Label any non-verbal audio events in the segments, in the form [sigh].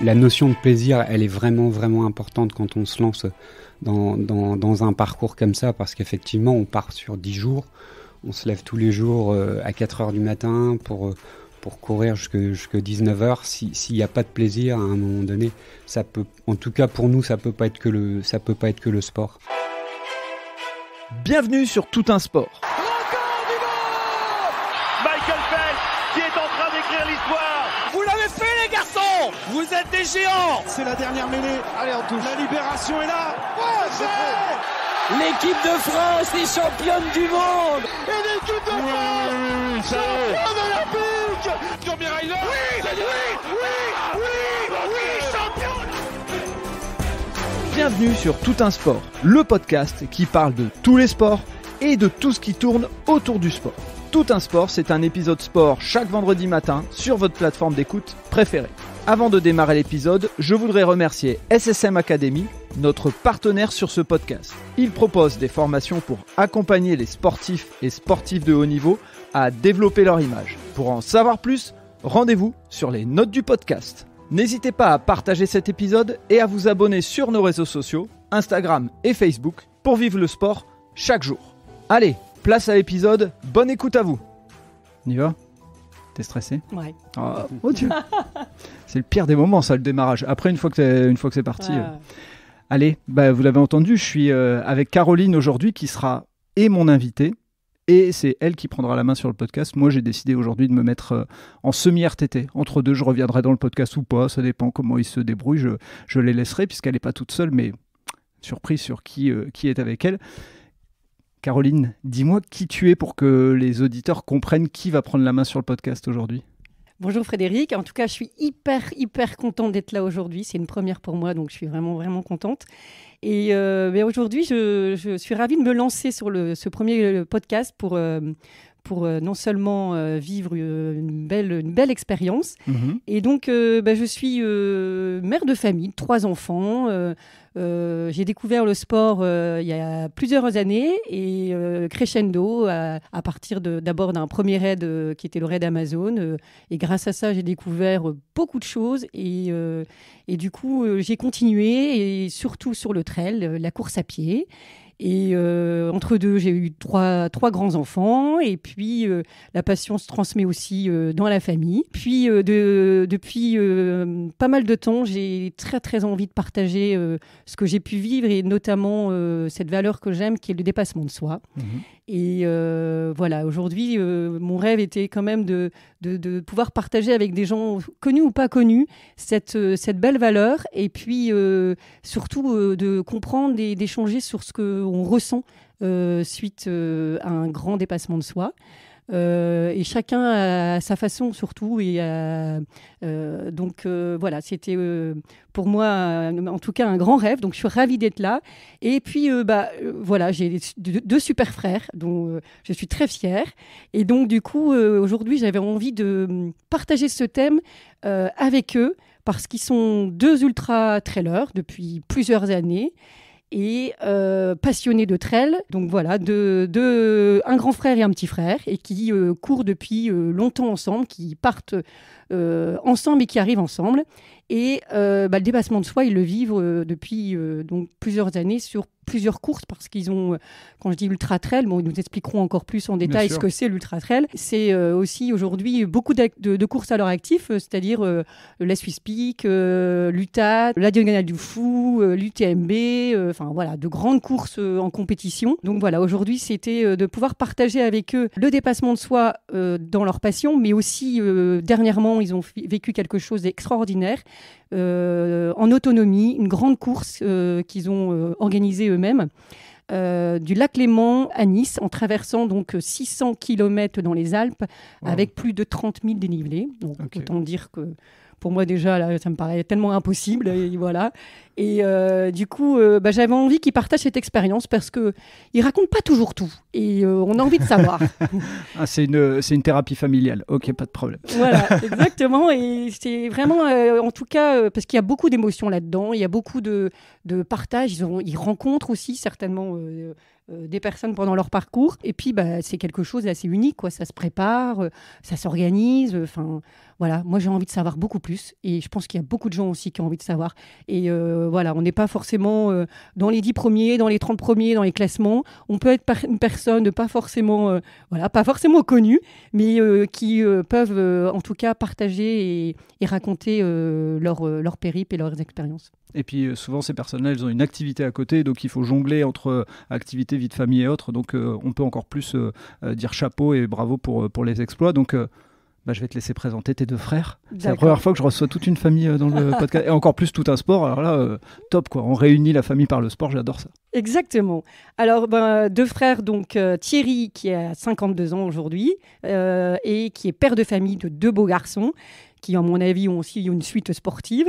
La notion de plaisir, elle est vraiment, vraiment importante quand on se lance dans, un parcours comme ça, parce qu'effectivement, on part sur 10 jours, on se lève tous les jours euh, à 4 heures du matin pour, euh, pour courir jusqu'à 19 heures. S'il n'y a pas de plaisir à un moment donné, ça peut, en tout cas pour nous, ça peut pas être que le, ça peut pas être que le sport. Bienvenue sur Tout un sport. C'est la dernière mêlée. Allez, en touche. La libération est là. L'équipe de France est championne du monde Et l'équipe de France Champion olympique oui, oui, oui, oui, oui, Bienvenue sur Tout un sport, le podcast qui parle de tous les sports et de tout ce qui tourne autour du sport. Tout un sport, c'est un épisode sport chaque vendredi matin sur votre plateforme d'écoute préférée. Avant de démarrer l'épisode, je voudrais remercier SSM Academy, notre partenaire sur ce podcast. Il propose des formations pour accompagner les sportifs et sportifs de haut niveau à développer leur image. Pour en savoir plus, rendez-vous sur les notes du podcast. N'hésitez pas à partager cet épisode et à vous abonner sur nos réseaux sociaux, Instagram et Facebook, pour vivre le sport chaque jour. Allez, place à l'épisode, bonne écoute à vous. On y va T'es stressé Ouais. Oh, oh Dieu [laughs] C'est le pire des moments, ça, le démarrage. Après, une fois que, une fois que c'est parti. Euh. Allez, bah, vous l'avez entendu, je suis euh, avec Caroline aujourd'hui qui sera et mon invitée. Et c'est elle qui prendra la main sur le podcast. Moi, j'ai décidé aujourd'hui de me mettre euh, en semi-RTT. Entre deux, je reviendrai dans le podcast ou pas. Ça dépend comment il se débrouillent. Je, je les laisserai puisqu'elle n'est pas toute seule, mais surprise sur qui, qui est avec elle. Caroline, dis-moi qui tu es pour que les auditeurs comprennent qui va prendre la main sur le podcast aujourd'hui. Bonjour Frédéric, en tout cas je suis hyper hyper contente d'être là aujourd'hui, c'est une première pour moi donc je suis vraiment vraiment contente. Et euh, aujourd'hui je, suis ravie de me lancer sur ce premier euh, podcast pour, euh, pour non seulement vivre une belle, une belle expérience. Mhm. Et donc, bah, je suis mère de famille, trois enfants. Euh, j'ai découvert le sport euh, il y a plusieurs années et euh, crescendo à, partir d'abord d'un premier raid qui était le raid Amazon. et grâce à ça, j'ai découvert beaucoup de choses et, et du coup, j'ai continué et surtout sur le trail, la course à pied. Et euh, entre deux, j'ai eu trois, trois grands-enfants. Et puis, euh, la passion se transmet aussi euh, dans la famille. Puis, depuis pas mal de temps, j'ai très, très envie de partager ce que j'ai pu vivre et notamment cette valeur que j'aime qui est le dépassement de soi. Mhm. Et euh, voilà, aujourd'hui, euh, mon rêve était quand même de, pouvoir partager avec des gens connus ou pas connus cette, euh, belle valeur et puis surtout de comprendre et d'échanger sur ce qu'on ressent suite à un grand dépassement de soi. Euh, et chacun à sa façon surtout. Et euh, euh, donc voilà, c'était pour moi en tout cas un grand rêve. Donc je suis ravie d'être là. Et puis bah voilà, j'ai deux, deux, super frères dont je suis très fière. Et donc du coup aujourd'hui j'avais envie de hum, partager ce thème avec eux parce qu'ils sont deux ultra trailers depuis plusieurs années et euh, passionné de trail, donc voilà, de, un grand frère et un petit frère, et qui euh, courent depuis euh, longtemps ensemble, qui partent euh, ensemble et qui arrivent ensemble. Et euh, bah, le dépassement de soi, ils le vivent euh, depuis euh, donc plusieurs années sur plusieurs courses parce qu'ils ont, quand je dis ultra trail, ils nous expliqueront encore plus en détail ce que c'est l'ultra trail. C'est aussi aujourd'hui beaucoup de, courses à leur actif, c'est-à-dire la Swiss Peak, l'UTA, la Diagonale du Fou, l'UTMB, enfin voilà, de grandes courses en compétition. Donc voilà, aujourd'hui, c'était de pouvoir partager avec eux le dépassement de soi dans leur passion, mais aussi dernièrement, ils ont vécu quelque chose d'extraordinaire. Euh, en autonomie, une grande course euh, qu'ils ont euh, organisée eux-mêmes. du lac Léman à Nice en traversant donc 600 km dans les Alpes avec plus de 30 000 dénivelés. Donc autant dire que pour moi déjà ça me paraît tellement impossible et voilà. Et euh, du coup, euh, bah, j'avais envie qu'ils partage cette expérience parce que il raconte pas toujours tout et euh, on a envie de savoir. [laughs] Ah, c'est une, une, thérapie familiale. Ok, pas de problème. voilà, [laughs] exactement. Et c'est vraiment, en tout cas, parce qu'il y a beaucoup d'émotions là-dedans, il y a beaucoup de, de partage. Ils, ont, ils, rencontrent aussi certainement. des personnes pendant leur parcours. Et puis, bah, c'est quelque chose d'assez unique, quoi. Ça se prépare, ça s'organise. Enfin, voilà. Moi, j'ai envie de savoir beaucoup plus. Et je pense qu'il y a beaucoup de gens aussi qui ont envie de savoir. Et euh, voilà, on n'est pas forcément euh, dans les 10 premiers, dans les 30 premiers, dans les classements. On peut être une personne pas forcément, euh, voilà, pas forcément connue, mais qui peuvent en tout cas partager et, raconter leur, leur périple et leurs expériences. Et puis souvent, ces personnes-là, elles ont une activité à côté, donc il faut jongler entre activité vie de famille et autres. Donc on peut encore plus dire chapeau et bravo pour, pour les exploits. Donc bah, je vais te laisser présenter tes deux frères. C'est la première fois que je reçois toute une famille euh, dans le [laughs] podcast et encore plus tout un sport. Alors là, euh, top quoi. On réunit la famille par le sport, j'adore ça. Exactement. Alors, ben, deux frères, donc euh, Thierry qui a 52 ans aujourd'hui et qui est père de famille de deux beaux garçons qui, à mon avis, ont aussi une suite sportive.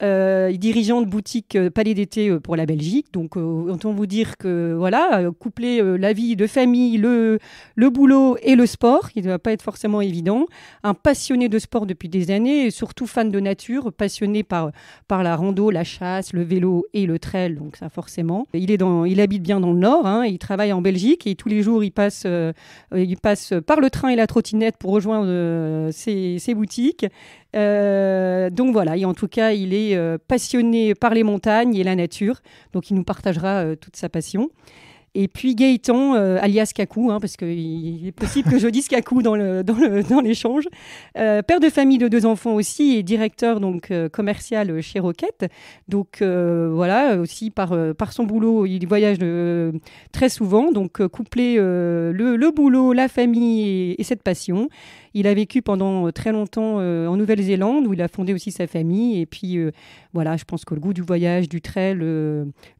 Euh, dirigeant de boutique euh, Palais d'été euh, pour la Belgique. Donc, autant vous dire que, voilà, coupler la vie de famille, le, le boulot et le sport, qui ne va pas être forcément évident. Un passionné de sport depuis des années, et surtout fan de nature, passionné par, par la rando, la chasse, le vélo et le trail, donc ça forcément. Il, est dans, il habite bien dans le nord, hein, il travaille en Belgique et tous les jours il passe, il passe par le train et la trottinette pour rejoindre ses, ses, boutiques. Euh, donc voilà, et en tout cas, il est euh, passionné par les montagnes et la nature, donc il nous partagera euh, toute sa passion. Et puis Gaëtan, euh, alias Kakou, hein, parce qu'il est possible que je dise Kakou dans l'échange, euh, père de famille de deux enfants aussi et directeur donc euh, commercial chez Roquette. Donc voilà, aussi par, son boulot, il voyage très souvent. Donc couplé le, boulot, la famille et, et, cette passion. Il a vécu pendant très longtemps en Nouvelle-Zélande où il a fondé aussi sa famille. Et puis voilà, je pense que le goût du voyage, du trail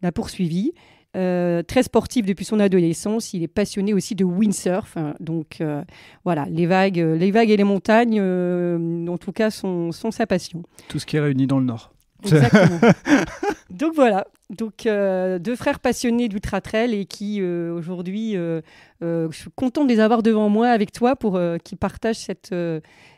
l'a poursuivi. Euh, très sportif depuis son adolescence, il est passionné aussi de windsurf. donc euh, voilà, les vagues, euh, les vagues et les montagnes, en tout cas, sont sa passion. Tout ce qui est réuni dans le Nord. [laughs] Donc voilà, donc euh, deux frères passionnés d'ultra trail et qui euh, aujourd'hui, euh, je suis contente de les avoir devant moi avec toi pour qu'ils partagent cette,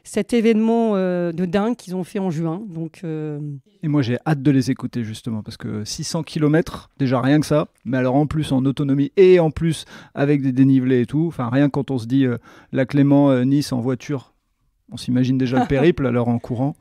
cet événement de dingue qu'ils ont fait en juin. Donc et moi j'ai hâte de les écouter justement parce que 600 km déjà rien que ça, mais alors en plus en autonomie et en plus avec des dénivelés et tout, enfin rien quand on se dit la Clément Nice en voiture, on s'imagine déjà le [laughs] périple alors en courant.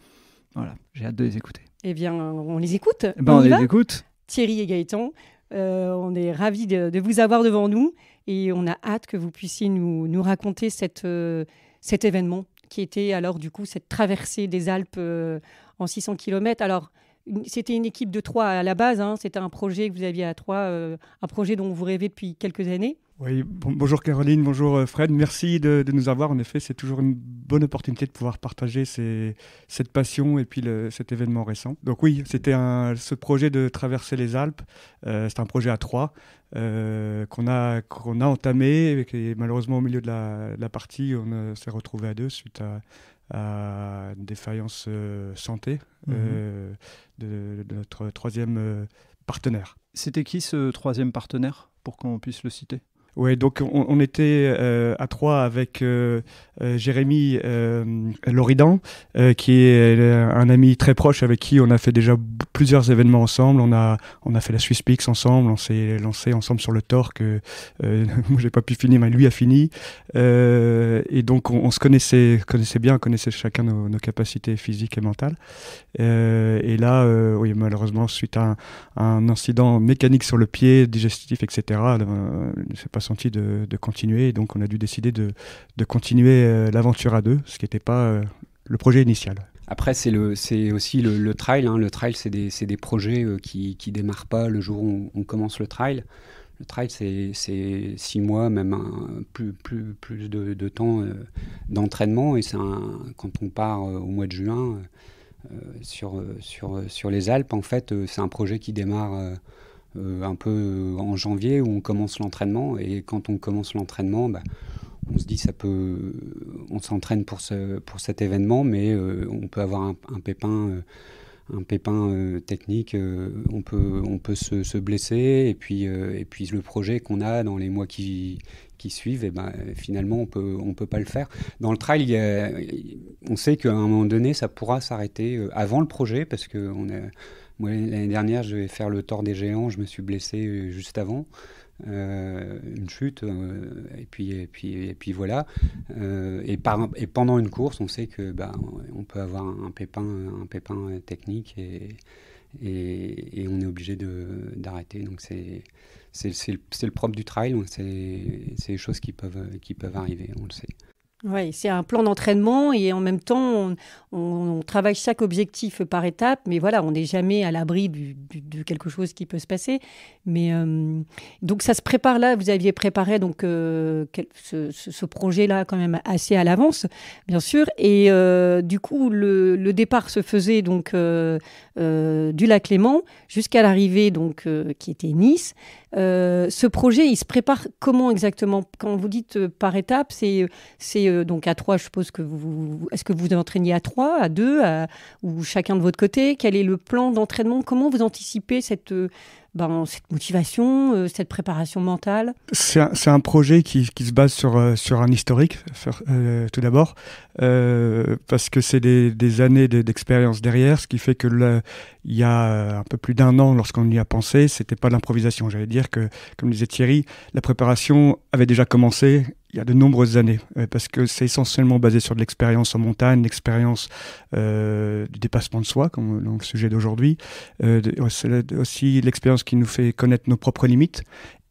Voilà, j'ai hâte de les écouter. Eh bien, on les écoute. Eh ben, on, les écoute. Thierry et Gaëtan, euh, on est ravis de, vous avoir devant nous et on a hâte que vous puissiez nous, raconter euh, cet événement qui était alors du coup cette traversée des Alpes euh, en 600 km. Alors, c'était une équipe de trois à la base, hein. c'était un projet que vous aviez à trois, un projet dont vous rêvez depuis quelques années. Oui, bonjour Caroline, bonjour euh, Fred, merci de, nous avoir. En effet, c'est toujours une bonne opportunité de pouvoir partager cette passion et puis cet événement récent. Donc oui, c'était ce projet de traverser les Alpes, euh, c'est un projet à trois euh, qu'on a, qu'on a entamé et malheureusement au milieu de la, partie, on s'est retrouvé à deux suite à, une défaillance santé mmh de, notre troisième partenaire. C'était qui ce troisième partenaire pour qu'on puisse le citer oui, donc on, était euh, à trois avec euh, euh, Jérémy Loridan, qui est un ami très proche avec qui on a fait déjà plusieurs événements ensemble. On a, on a fait la Swiss ensemble, on s'est lancé ensemble sur le Torque. [laughs] moi, j'ai pas pu finir, mais lui a fini. et donc, on, se connaissait, connaissait bien, on connaissait chacun nos, capacités physiques et mentales. et là, oui, malheureusement, suite à un, incident mécanique sur le pied, digestif, etc., c'est pas de, continuer. Et donc, on a dû décider de, continuer euh, l'aventure à deux, ce qui n'était pas euh, le projet initial. Après, c'est aussi le, trail. Hein. Le trail, c'est des, projets euh, qui ne démarrent pas le jour où on commence le trail. Le trail, c'est six mois, même plus, plus, de, temps d'entraînement. Et c'est quand on part au mois de juin sur, sur, sur les Alpes, en fait, c'est un projet qui démarre euh, un peu euh, en janvier où on commence l'entraînement. Et quand on commence l'entraînement, bah, on se dit ça peut, euh, on s'entraîne pour, ce, pour cet événement, mais on peut avoir un, pépin un pépin technique, on peut, on peut se, se blesser et puis, et puis le projet qu'on a dans les mois qui, qui suivent, et ben, finalement on peut, on peut pas le faire. Dans le trail, on sait qu'à un moment donné, ça pourra s'arrêter avant le projet parce qu'on a l'année dernière, je vais faire le tort des géants. Je me suis blessé euh, juste avant. Euh, une chute, euh, et, puis, et, puis, et puis voilà. et, par, et pendant une course, on sait que bah, on peut avoir un pépin, un pépin technique et, et, on est obligé d'arrêter. Donc c'est le, propre du trail, c'est les choses qui peuvent, qui peuvent arriver, on le sait. Oui, c'est un plan d'entraînement et en même temps, on, travaille chaque objectif par étape, mais voilà, on n'est jamais à l'abri de quelque chose qui peut se passer. Mais euh, donc ça se prépare là, vous aviez préparé donc euh, ce, projet-là quand même assez à l'avance, bien sûr. Et euh, du coup, le, départ se faisait donc du lac Léman jusqu'à l'arrivée donc qui était Nice. Euh, ce projet, il se prépare comment exactement Quand vous dites euh, par étapes, c'est euh, donc à trois, je suppose que vous. Est-ce que vous vous entraînez à trois, à deux, ou chacun de votre côté Quel est le plan d'entraînement Comment vous anticipez cette, ben, cette motivation, euh, cette préparation mentale C'est un, projet qui, se base sur, euh, sur un historique, euh, tout d'abord, parce que c'est des, années d'expérience derrière, ce qui fait que il y a un peu plus d'un an, lorsqu'on y a pensé, c'était pas l'improvisation. J'allais dire que, comme disait Thierry, la préparation avait déjà commencé il y a de nombreuses années, euh, parce que c'est essentiellement basé sur de l'expérience en montagne, l'expérience euh, du dépassement de soi, comme le sujet d'aujourd'hui. Euh, c'est aussi l'expérience qui nous fait connaître nos propres limites.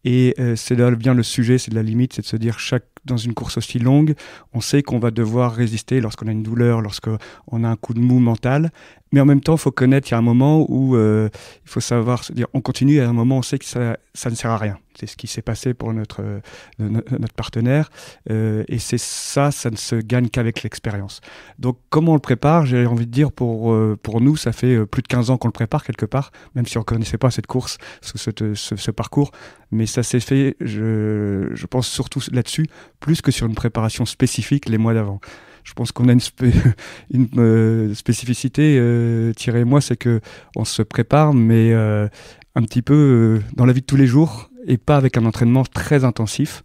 Et c'est bien le sujet, c'est de la limite, c'est de se dire chaque dans une course aussi longue, on sait qu'on va devoir résister lorsqu'on a une douleur, lorsqu'on a un coup de mou mental. Mais en même temps, il faut connaître, il y a un moment où euh, il faut savoir se dire, on continue, et à un moment, on sait que ça, ça ne sert à rien. C'est ce qui s'est passé pour notre, euh, notre partenaire. Euh, et c'est ça, ça ne se gagne qu'avec l'expérience. Donc, comment on le prépare J'ai envie de dire, pour, euh, pour nous, ça fait euh, plus de 15 ans qu'on le prépare quelque part, même si on ne connaissait pas cette course, ce, ce, ce, ce parcours. Mais ça s'est fait, je, je pense surtout là-dessus, plus que sur une préparation spécifique les mois d'avant je pense qu'on a une, [laughs] euh, spécificité, euh, Thierry et moi, c'est qu'on se prépare, mais euh, un petit peu dans la vie de tous les jours et pas avec un entraînement très intensif,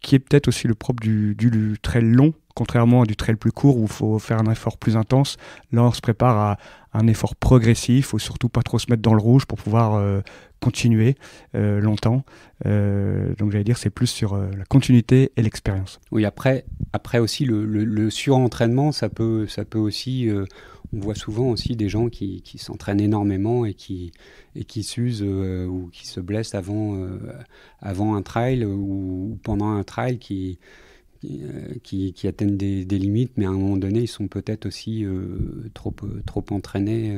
qui est peut-être aussi le propre du, trail long, contrairement à du trail plus court où il faut faire un effort plus intense. Là, on se prépare à un effort progressif, il faut surtout pas trop se mettre dans le rouge pour pouvoir continuer euh, longtemps. Euh, donc j'allais dire, c'est plus sur euh, la continuité et l'expérience. Oui, après, après aussi, le, surentraînement, ça peut, ça peut aussi... on voit souvent aussi des gens qui, s'entraînent énormément et qui, qui s'usent ou qui se blessent avant, avant un trail ou, pendant un trail qui... Qui, qui atteignent des, limites, mais à un moment donné, ils sont peut-être aussi trop, trop entraînés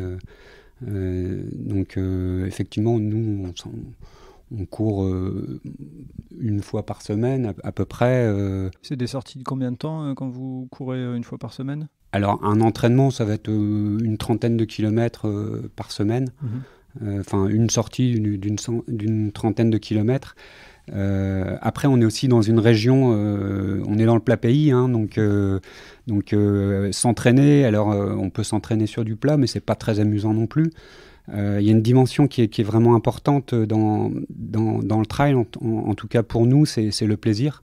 euh, donc euh, effectivement, nous, on, court euh, une fois par semaine à, peu près. C'est des sorties de combien de temps quand vous courez une fois par semaine Alors un entraînement, ça va être une trentaine de kilomètres par semaine. Mmh enfin, une sortie d'une trentaine de kilomètres. Euh, après, on est aussi dans une région, euh, on est dans le plat pays, hein, donc, euh, donc s'entraîner, alors on peut s'entraîner sur du plat, mais c'est pas très amusant non plus. Il y a une dimension qui est, vraiment importante dans, dans, le trail, en, en, tout cas pour nous, c'est le plaisir.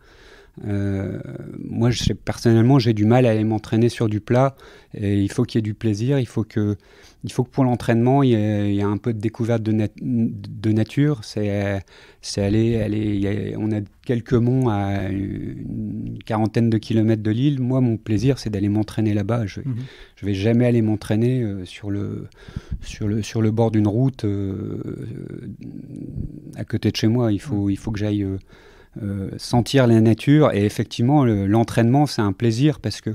Euh, moi, je personnellement, j'ai du mal à aller m'entraîner sur du plat. Et il faut qu'il y ait du plaisir, il faut que, il faut que pour l'entraînement, il, y a un peu de découverte de, de nature. C'est aller, aller on a quelques monts à une quarantaine de kilomètres de l'île. Moi, mon plaisir, c'est d'aller m'entraîner là-bas. Je, vais mhm. jamais aller m'entraîner euh, sur, le, sur, le, sur le bord d'une route euh, à côté de chez moi. Il faut, mhm. il faut que j'aille euh, sentir la nature. Et effectivement, l'entraînement, c'est un plaisir parce que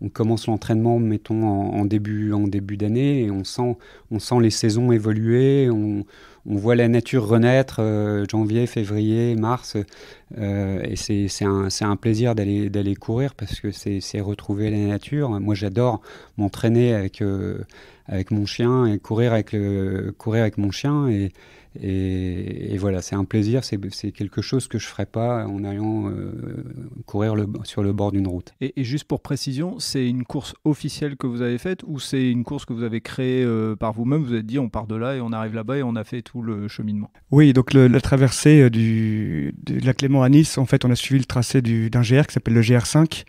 on commence l'entraînement, mettons, en, début en début d'année, et on sent, on sent les saisons évoluer, on, voit la nature renaître, euh, janvier, février, mars, euh, et c'est un, plaisir d'aller courir parce que c'est retrouver la nature. Moi, j'adore m'entraîner avec, avec mon chien et courir avec, le, courir avec mon chien, et, et, voilà, c'est un plaisir, c'est quelque chose que je ne ferais pas en allant euh, courir sur le bord d'une route. Et, juste pour précision, c'est une course officielle que vous avez faite ou c'est une course que vous avez créée euh, par vous-même Vous avez dit on part de là et on arrive là-bas et on a fait tout le cheminement. Oui, donc la traversée euh, du, de la Clément à Nice, en fait, on a suivi le tracé d'un GR qui s'appelle le GR5.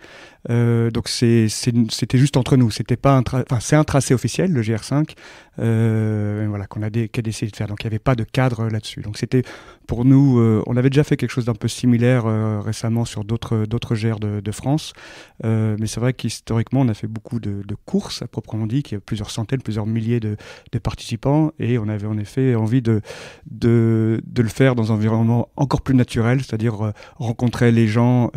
donc c'était juste entre nous, c'était pas un, c'est un tracé officiel, le GR5, euh, voilà, qu'on a, décidé de faire. Donc il n'y avait pas de cadre euh, là-dessus. Donc c'était pour nous, euh, on avait déjà fait quelque chose d'un peu similaire récemment sur d'autres gères de, de France, mais c'est vrai qu'historiquement, on a fait beaucoup de, courses à proprement dit, qui a plusieurs centaines, plusieurs milliers de, participants, et on avait en effet envie de, de, le faire dans un environnement encore plus naturel, c'est-à-dire rencontrer les gens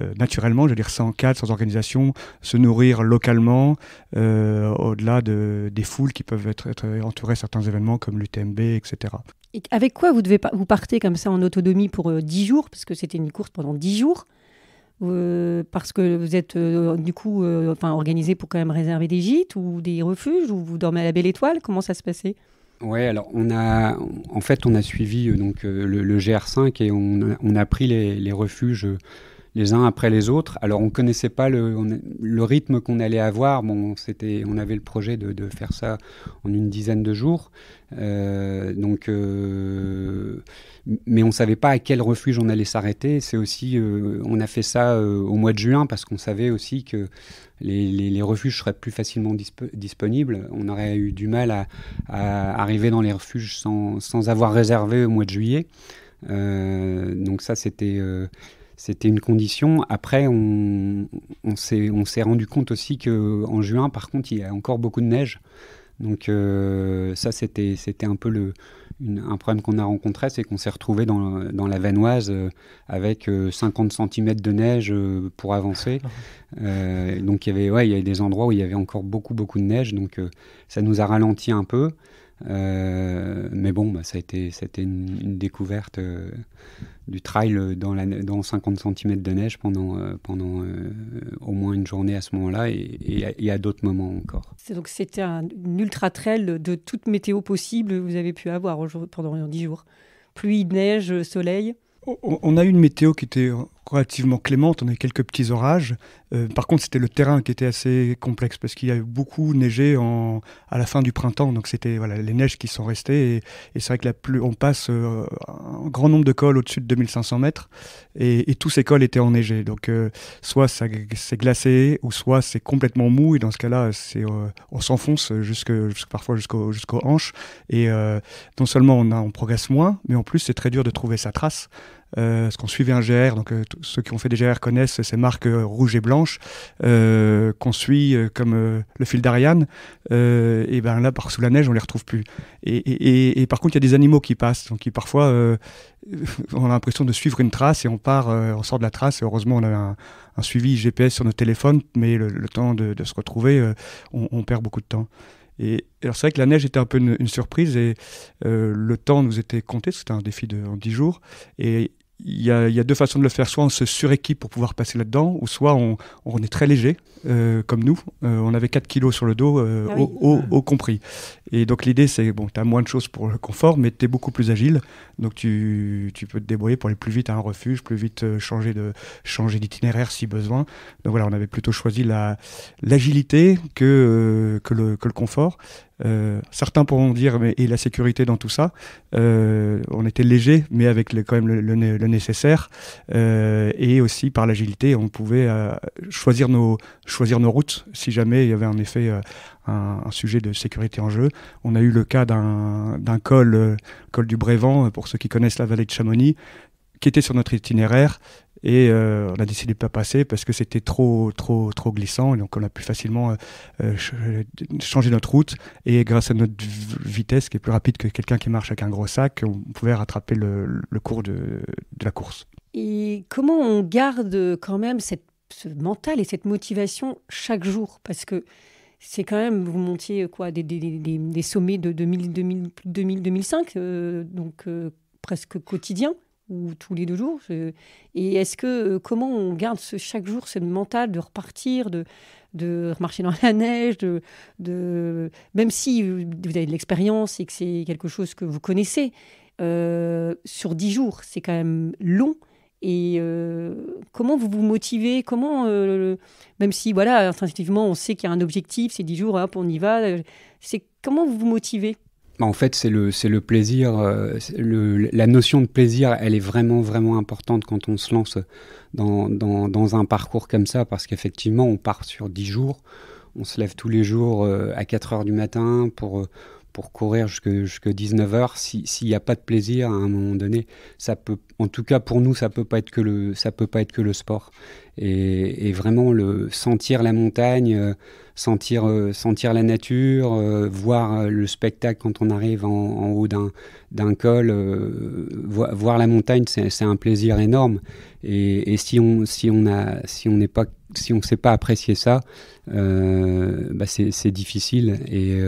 euh, naturellement, je veux dire, sans cadre, sans organisation, se nourrir localement, euh, au-delà de, des foules qui peuvent être, entourées à certains événements comme l'UTMB, etc. Et avec quoi vous, devez, vous partez comme ça en autonomie pour 10 euh, jours, parce que c'était une course pendant 10 jours parce que vous êtes du coup enfin, organisé pour quand même réserver des gîtes ou des refuges ou vous dormez à la belle étoile Comment ça se passait Oui, alors on a en fait on a suivi donc le, GR5 et on, a pris les, les refuges les uns après les autres. Alors on connaissait pas le, le rythme qu'on allait avoir. Bon, c'était, on avait le projet de, de, faire ça en une dizaine de jours. Euh, donc, euh, mais on savait pas à quel refuge on allait s'arrêter. C'est aussi, euh, on a fait ça au mois de juin parce qu'on savait aussi que les, les, refuges seraient plus facilement disponibles. On aurait eu du mal à, à arriver dans les refuges sans, sans, avoir réservé au mois de juillet. donc ça, c'était c'était une condition. Après, on, on s'est rendu compte aussi qu'en juin, par contre, il y a encore beaucoup de neige. Donc euh, ça, c'était un peu le, un problème qu'on a rencontré, c'est qu'on s'est retrouvé dans, la Vanoise euh, avec 50 euh, cm de neige pour avancer. [laughs] donc il ouais, y avait des endroits où il y avait encore beaucoup, beaucoup de neige. Donc ça nous a ralenti un peu. Euh, mais bon, bah, ça a été, une, découverte euh, du trail dans, la, dans 50 cm de neige pendant, euh, pendant au moins une journée à ce moment-là et, à d'autres moments encore. Donc c'était un, ultra-trail de toute météo possible que vous avez pu avoir pendant 10 jours. Pluie, neige, soleil. On a eu une météo qui était relativement clémente, on a eu quelques petits orages. Euh, par contre, c'était le terrain qui était assez complexe parce qu'il y a beaucoup neigé en, à la fin du printemps, donc c'était voilà, les neiges qui sont restées. Et, c'est vrai que la plus, on passe euh, un grand nombre de cols au-dessus de 2500 mètres et, tous ces cols étaient enneigés. Donc euh, soit c'est glacé ou soit c'est complètement mou et dans ce cas-là, on s'enfonce jusque, parfois jusqu'aux hanches. Et non seulement on, a, on progresse moins, mais en plus c'est très dur de trouver sa trace parce euh, qu'on suivait un GR, donc euh, ceux qui ont fait des GR connaissent ces marques euh, rouges et blanches qu'on suit comme le fil d'Ariane. et ben là, par sous la neige, on les retrouve plus. Et, par contre, il y a des animaux qui passent, donc parfois [laughs] on a l'impression de suivre une trace et on part, on sort de la trace. Et heureusement, on a un, suivi GPS sur nos téléphones, mais le, temps de, se retrouver, on, perd beaucoup de temps. Et alors c'est vrai que la neige était un peu une, surprise et le temps nous était compté, c'était un défi de en 10 jours. Et il y, a, deux façons de le faire. Soit on se suréquipe pour pouvoir passer là-dedans, ou soit on, est très léger, euh, comme nous. Euh, on avait 4 kilos sur le dos, euh, ah ah. au, compris. Et donc l'idée, c'est, bon, tu as moins de choses pour le confort, mais tu es beaucoup plus agile. Donc tu, tu, peux te débrouiller pour aller plus vite à un refuge, plus vite euh, changer, de, changer d'itinéraire si besoin. Donc voilà, on avait plutôt choisi la, l'agilité que, euh, que, le, que le confort. Euh, certains pourront dire, mais, et la sécurité dans tout ça, on était léger, mais avec quand même le, nécessaire. et aussi par l'agilité, on pouvait choisir, nos, choisir nos routes si jamais il y avait un effet, un, sujet de sécurité en jeu. On a eu le cas d'un col, euh, col du Brévent, euh, pour ceux qui connaissent la vallée de Chamonix, qui était sur notre itinéraire et euh, on a décidé de pas passer parce que c'était trop trop trop glissant et donc on a pu facilement changer notre route et grâce à notre vitesse qui est plus rapide que quelqu'un qui marche avec un gros sac on pouvait rattraper le, le cours de, de, la course et comment on garde quand même cette, ce mental et cette motivation chaque jour parce que c'est quand même, vous montiez euh, quoi, des, sommets de 2000, 2005, euh, donc euh, presque quotidien ou tous les deux jours. Et est-ce que comment on garde chaque jour ce mental de repartir, de, de marcher dans [laughs] la neige, de, même si vous avez de l'expérience et que c'est quelque chose que vous connaissez, sur dix jours, c'est quand même long. Et euh, comment vous vous motivez Comment, euh, même si voilà, instinctivement, on sait qu'il y a un objectif, c'est 10 jours, hop, on y va. Euh, c'est comment vous vous motivez bah, en fait, c'est le, c'est le plaisir. la notion de plaisir, elle est vraiment, vraiment importante quand on se lance dans, dans, dans un parcours comme ça, parce qu'effectivement, on part sur 10 jours, on se lève tous les jours à 4 heures du matin pour pour courir jusque, jusque 19h, s'il n'y a pas de plaisir à un moment donné, ça peut, en tout cas pour nous, ça peut pas être que le, ça peut pas être que le sport. Et, vraiment le sentir la montagne, euh, sentir, euh, sentir la nature, euh, voir le spectacle quand on arrive en, haut d'un d'un col, voir, la montagne, c'est un plaisir énorme. Et, et, si on si on a si on n'est pas si on sait pas apprécier ça, bah, c'est difficile et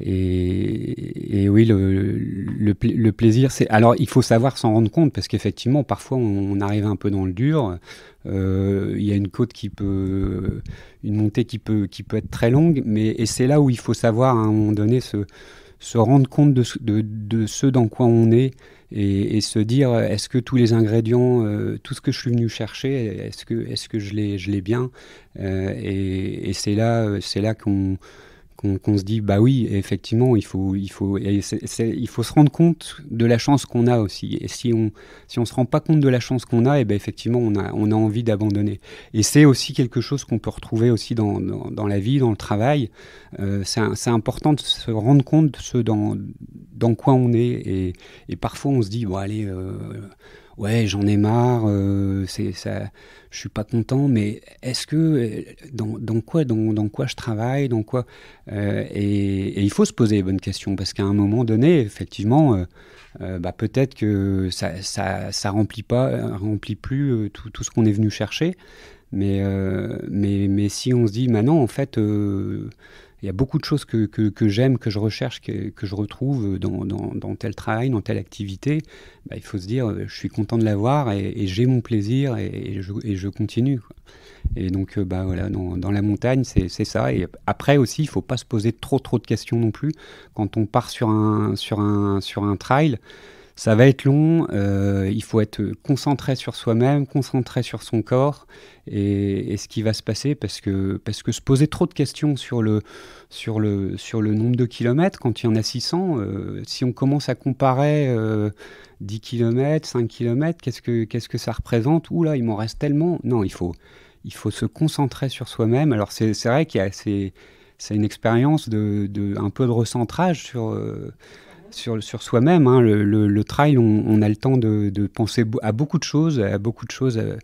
et, oui, le, plaisir, c'est. Alors, il faut savoir s'en rendre compte, parce qu'effectivement, parfois, on, arrive un peu dans le dur. Euh, il y a une côte qui peut. Une montée qui peut, qui peut être très longue, mais, et c'est là où il faut savoir, à un moment donné, se, se rendre compte de, ce dans quoi on est et, se dire est-ce que tous les ingrédients, euh, tout ce que je suis venu chercher, est-ce que, est -ce que je l'ai bien euh, Et, et c'est là, là qu'on qu'on se dit, bah oui, effectivement, il faut, il faut, il faut se rendre compte de la chance qu'on a aussi. Et si on, si on se rend pas compte de la chance qu'on a, et eh ben effectivement, on a, on a envie d'abandonner. Et c'est aussi quelque chose qu'on peut retrouver aussi dans, dans, la vie, dans le travail. Euh, c'est important de se rendre compte de ce dans, dans quoi on est. Et, et parfois, on se dit, bon allez. Euh, ouais j'en ai marre, euh, c'est ça, je suis pas content, mais est-ce que euh, dans, quoi dans, quoi je travaille, dans quoi euh, et, il faut se poser les bonnes questions parce qu'à un moment donné, effectivement, bah, peut-être que ça, ça, ça remplit pas remplit plus tout, ce qu'on est venu chercher, mais mais mais si on se dit maintenant bah en fait il y a beaucoup de choses que, que, j'aime, que je recherche, que, que je retrouve dans, dans, dans, tel travail, dans telle activité. Bah, il faut se dire, je suis content de l'avoir et, j'ai mon plaisir et, je, et je, continue. Et donc, euh, bah, voilà, dans, la montagne, c'est ça. Et après aussi, il ne faut pas se poser trop, trop de questions non plus. Quand on part sur un, sur un, sur un trail, ça va être long, euh, il faut être concentré sur soi-même, concentré sur son corps et, ce qui va se passer parce que, parce que se poser trop de questions sur le, sur le, sur le nombre de kilomètres, quand il y en a 600, euh, si on commence à comparer 10 km, 5 km, qu'est-ce que, qu'est-ce que ça représente Ouh là, il m'en reste tellement. Non, il faut, il faut se concentrer sur soi-même. Alors c'est, vrai qu'il y a, c'est, une expérience de, de, un peu de recentrage sur euh, sur, sur soi-même. Hein, le, le, on, a le temps de, penser à beaucoup de choses, à beaucoup de choses, euh,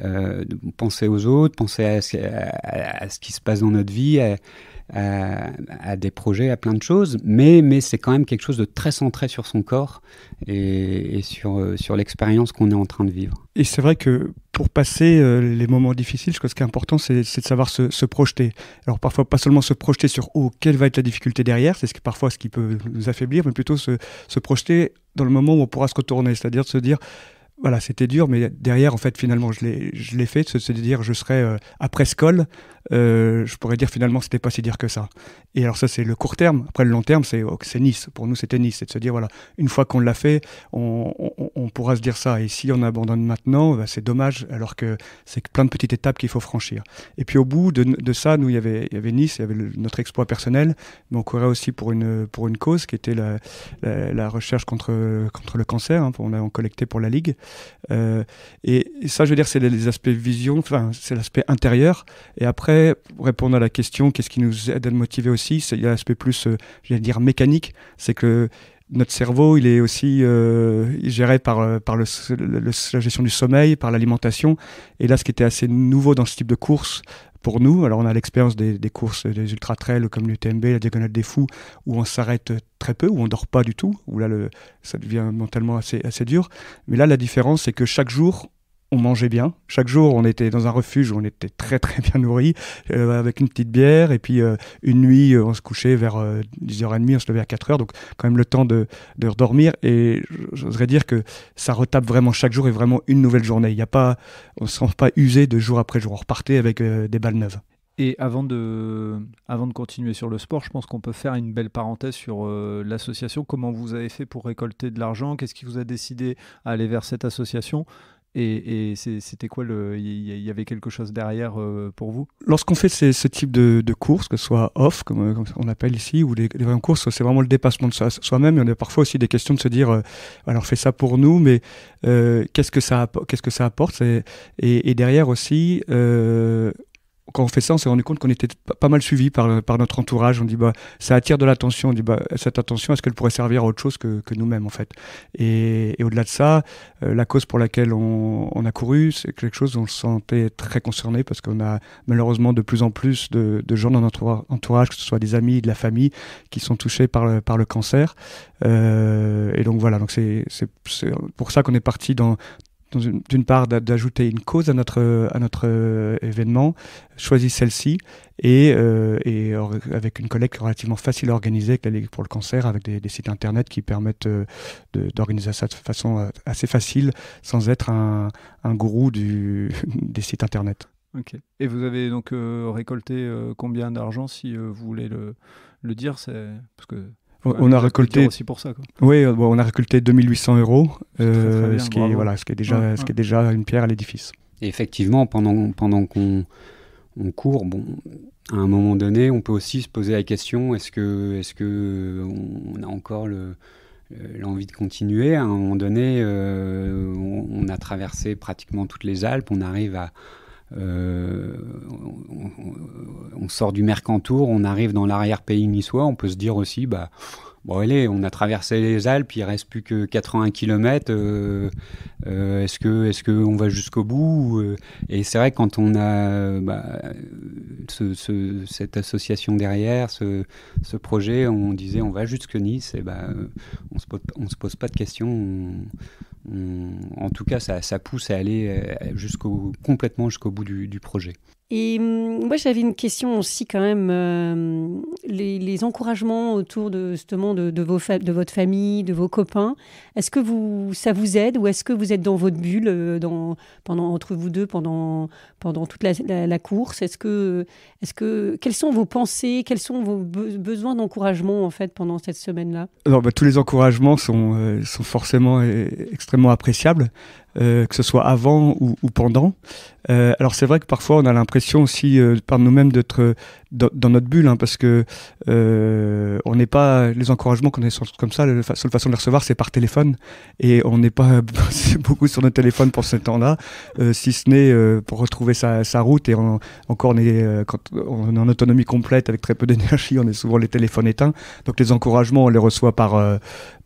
euh, penser aux autres, penser à, ce qui se passe dans notre vie, euh, à, des projets, à plein de choses, mais, mais c'est quand même quelque chose de très centré sur son corps et, sur, euh, sur l'expérience qu'on est en train de vivre. Et c'est vrai que pour passer euh, les moments difficiles, je crois que ce qui est important, c'est de savoir se, projeter. Alors parfois, pas seulement se projeter sur oh, quelle va être la difficulté derrière, c'est ce parfois ce qui peut nous affaiblir, mais plutôt se, projeter dans le moment où on pourra se retourner, c'est-à-dire se dire voilà, c'était dur, mais derrière, en fait, finalement, je l'ai fait. C'est-à-dire, je serais euh, après Skoll, euh, je pourrais dire finalement, c'était pas si dire que ça. Et alors, ça, c'est le court terme. Après, le long terme, oh, c'est Nice. Pour nous, c'était Nice. C'est de se dire, voilà, une fois qu'on l'a fait, on, pourra se dire ça. Et si on abandonne maintenant, bah, c'est dommage, alors que c'est plein de petites étapes qu'il faut franchir. Et puis, au bout de, ça, nous, il y avait, y avait Nice, il y avait notre exploit personnel, mais on courait aussi pour une, pour une cause qui était la, la, recherche contre, contre le cancer. Hein. on a collecté pour la Ligue. Euh, et, ça, je veux dire, c'est les, aspects vision, enfin, c'est l'aspect intérieur. Et après, pour répondre à la question, qu'est-ce qui nous aide à nous motiver aussi C'est l'aspect plus, euh, je vais dire, mécanique. C'est que notre cerveau, il est aussi euh, géré par, par la gestion du sommeil, par l'alimentation. Et là, ce qui était assez nouveau dans ce type de course, pour nous. Alors on a l'expérience des, courses des ultra trails comme l'UTMB, la Diagonale des Fous, où on s'arrête euh, très peu, où on dort pas du tout, où là ça devient mentalement assez, assez dur. Mais là la différence c'est que chaque jour on mangeait bien. Chaque jour, on était dans un refuge où on était très très bien nourri, euh, avec une petite bière. Et puis euh, une nuit, euh, on se couchait vers 10h30, on se levait à 4h, donc quand même le temps de, de dormir. Et j'oserais dire que ça retape vraiment chaque jour et vraiment une nouvelle journée. Il y a pas, on ne se sent pas usé de jour après jour. On repartait avec des balles neuves. Et avant de, avant de continuer sur le sport, je pense qu'on peut faire une belle parenthèse sur l'association. Comment vous avez fait pour récolter de l'argent Qu'est-ce qui vous a décidé à aller vers cette association et, c'était quoi le. Il y, avait quelque chose derrière euh, pour vous Lorsqu'on fait ce type de, de courses, que ce soit off, comme, euh, on l'appelle ici, ou les, vraies courses, c'est vraiment le dépassement de soi-même. Il y a parfois aussi des questions de se dire euh, alors fais ça pour nous, mais qu'est-ce que ça, qu'est-ce que ça apporte et, et, derrière aussi quand on fait ça, on s'est rendu compte qu'on était pas mal suivi par, notre entourage. On dit bah ça attire de l'attention. On dit bah cette attention, est-ce qu'elle pourrait servir à autre chose que, nous-mêmes en fait Et, au-delà de ça, euh, la cause pour laquelle on, a couru, c'est quelque chose dont on se sentait très concerné parce qu'on a malheureusement de plus en plus de, gens dans notre entourage, que ce soit des amis, de la famille, qui sont touchés par le, cancer. Euh, et donc voilà, donc c'est pour ça qu'on est parti dans d'une part d'ajouter une cause à notre, à notre euh, événement, choisis celle-ci, et, euh, et avec une collecte relativement facile à organiser avec la pour le cancer, avec des, sites internet qui permettent euh, d'organiser ça de façon assez facile sans être un, gourou du, [laughs] des sites internet. Et vous avez donc récolté combien d'argent, si vous voulez le, le dire Parce que euh, on, a récolté aussi pour ça. Oui, on a récolté 2800 euros, euh, ce, qui est, voilà, ce qui est déjà, ce qui est déjà une pierre à l'édifice. Effectivement, pendant, pendant qu'on court, bon, à un moment donné, on peut aussi se poser la question est-ce que, est-ce que on a encore le l'envie de continuer. À un moment donné, euh, on, a traversé pratiquement toutes les Alpes, on arrive à, euh, on, sort du Mercantour, on arrive dans l'arrière-pays niçois, on peut se dire aussi, bah, bon allez, on a traversé les Alpes, il reste plus que 80 km, euh, euh, est-ce que est-ce qu'on va jusqu'au bout Et c'est vrai quand on a bah, ce, cette association derrière, ce, projet, on disait on va jusque Nice, et bah, on se se pose pas de questions. Hum, en tout cas, ça, pousse à aller euh, complètement jusqu'au bout du projet. Et mm, moi, j'avais une question aussi quand même. Euh, les, encouragements autour de justement de, de, vos de votre famille, de vos copains, est-ce que vous, ça vous aide ou est-ce que vous êtes dans votre bulle euh, dans, pendant, entre vous deux pendant, pendant toute la, course Est-ce que, est -ce que quelles sont vos pensées Quels sont vos besoins d'encouragement en fait pendant cette semaine-là Alors bah, tous les encouragements sont, euh, sont forcément extrêmement appréciables, que ce soit avant ou, ou pendant. Euh, alors c'est vrai que parfois on a l'impression aussi euh, par nous-mêmes d'être euh, dans, notre bulle, hein, parce que on n'est pas les encouragements qu'on est comme ça, la seule façon de les recevoir c'est par téléphone, et on n'est pas [laughs] beaucoup sur notre téléphone pour ce temps-là, si ce n'est pour retrouver sa, route. Et encore on est quand on est en autonomie complète avec très peu d'énergie, on est souvent les téléphones éteints. Donc les encouragements on les reçoit par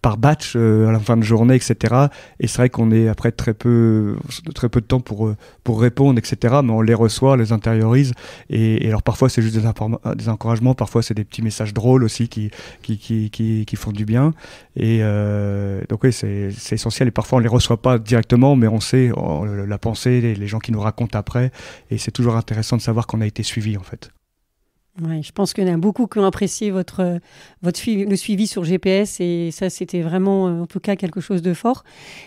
par batch à la fin de journée, etc. Et c'est vrai qu'on est après très peu très peu de temps pour pour répondre etc. Mais on les reçoit, on les intériorise. Et, alors parfois c'est juste des, encouragements, parfois c'est des petits messages drôles aussi qui, qui, font du bien. Et euh, donc oui, c'est essentiel. Et parfois on les reçoit pas directement, mais on sait la pensée, les gens qui nous racontent après. Et c'est toujours intéressant de savoir qu'on a été suivi en fait. Ouais, je pense qu'on a beaucoup apprécié votre, votre le suivi sur GPS et ça, c'était vraiment, euh, en tout cas, quelque chose de fort.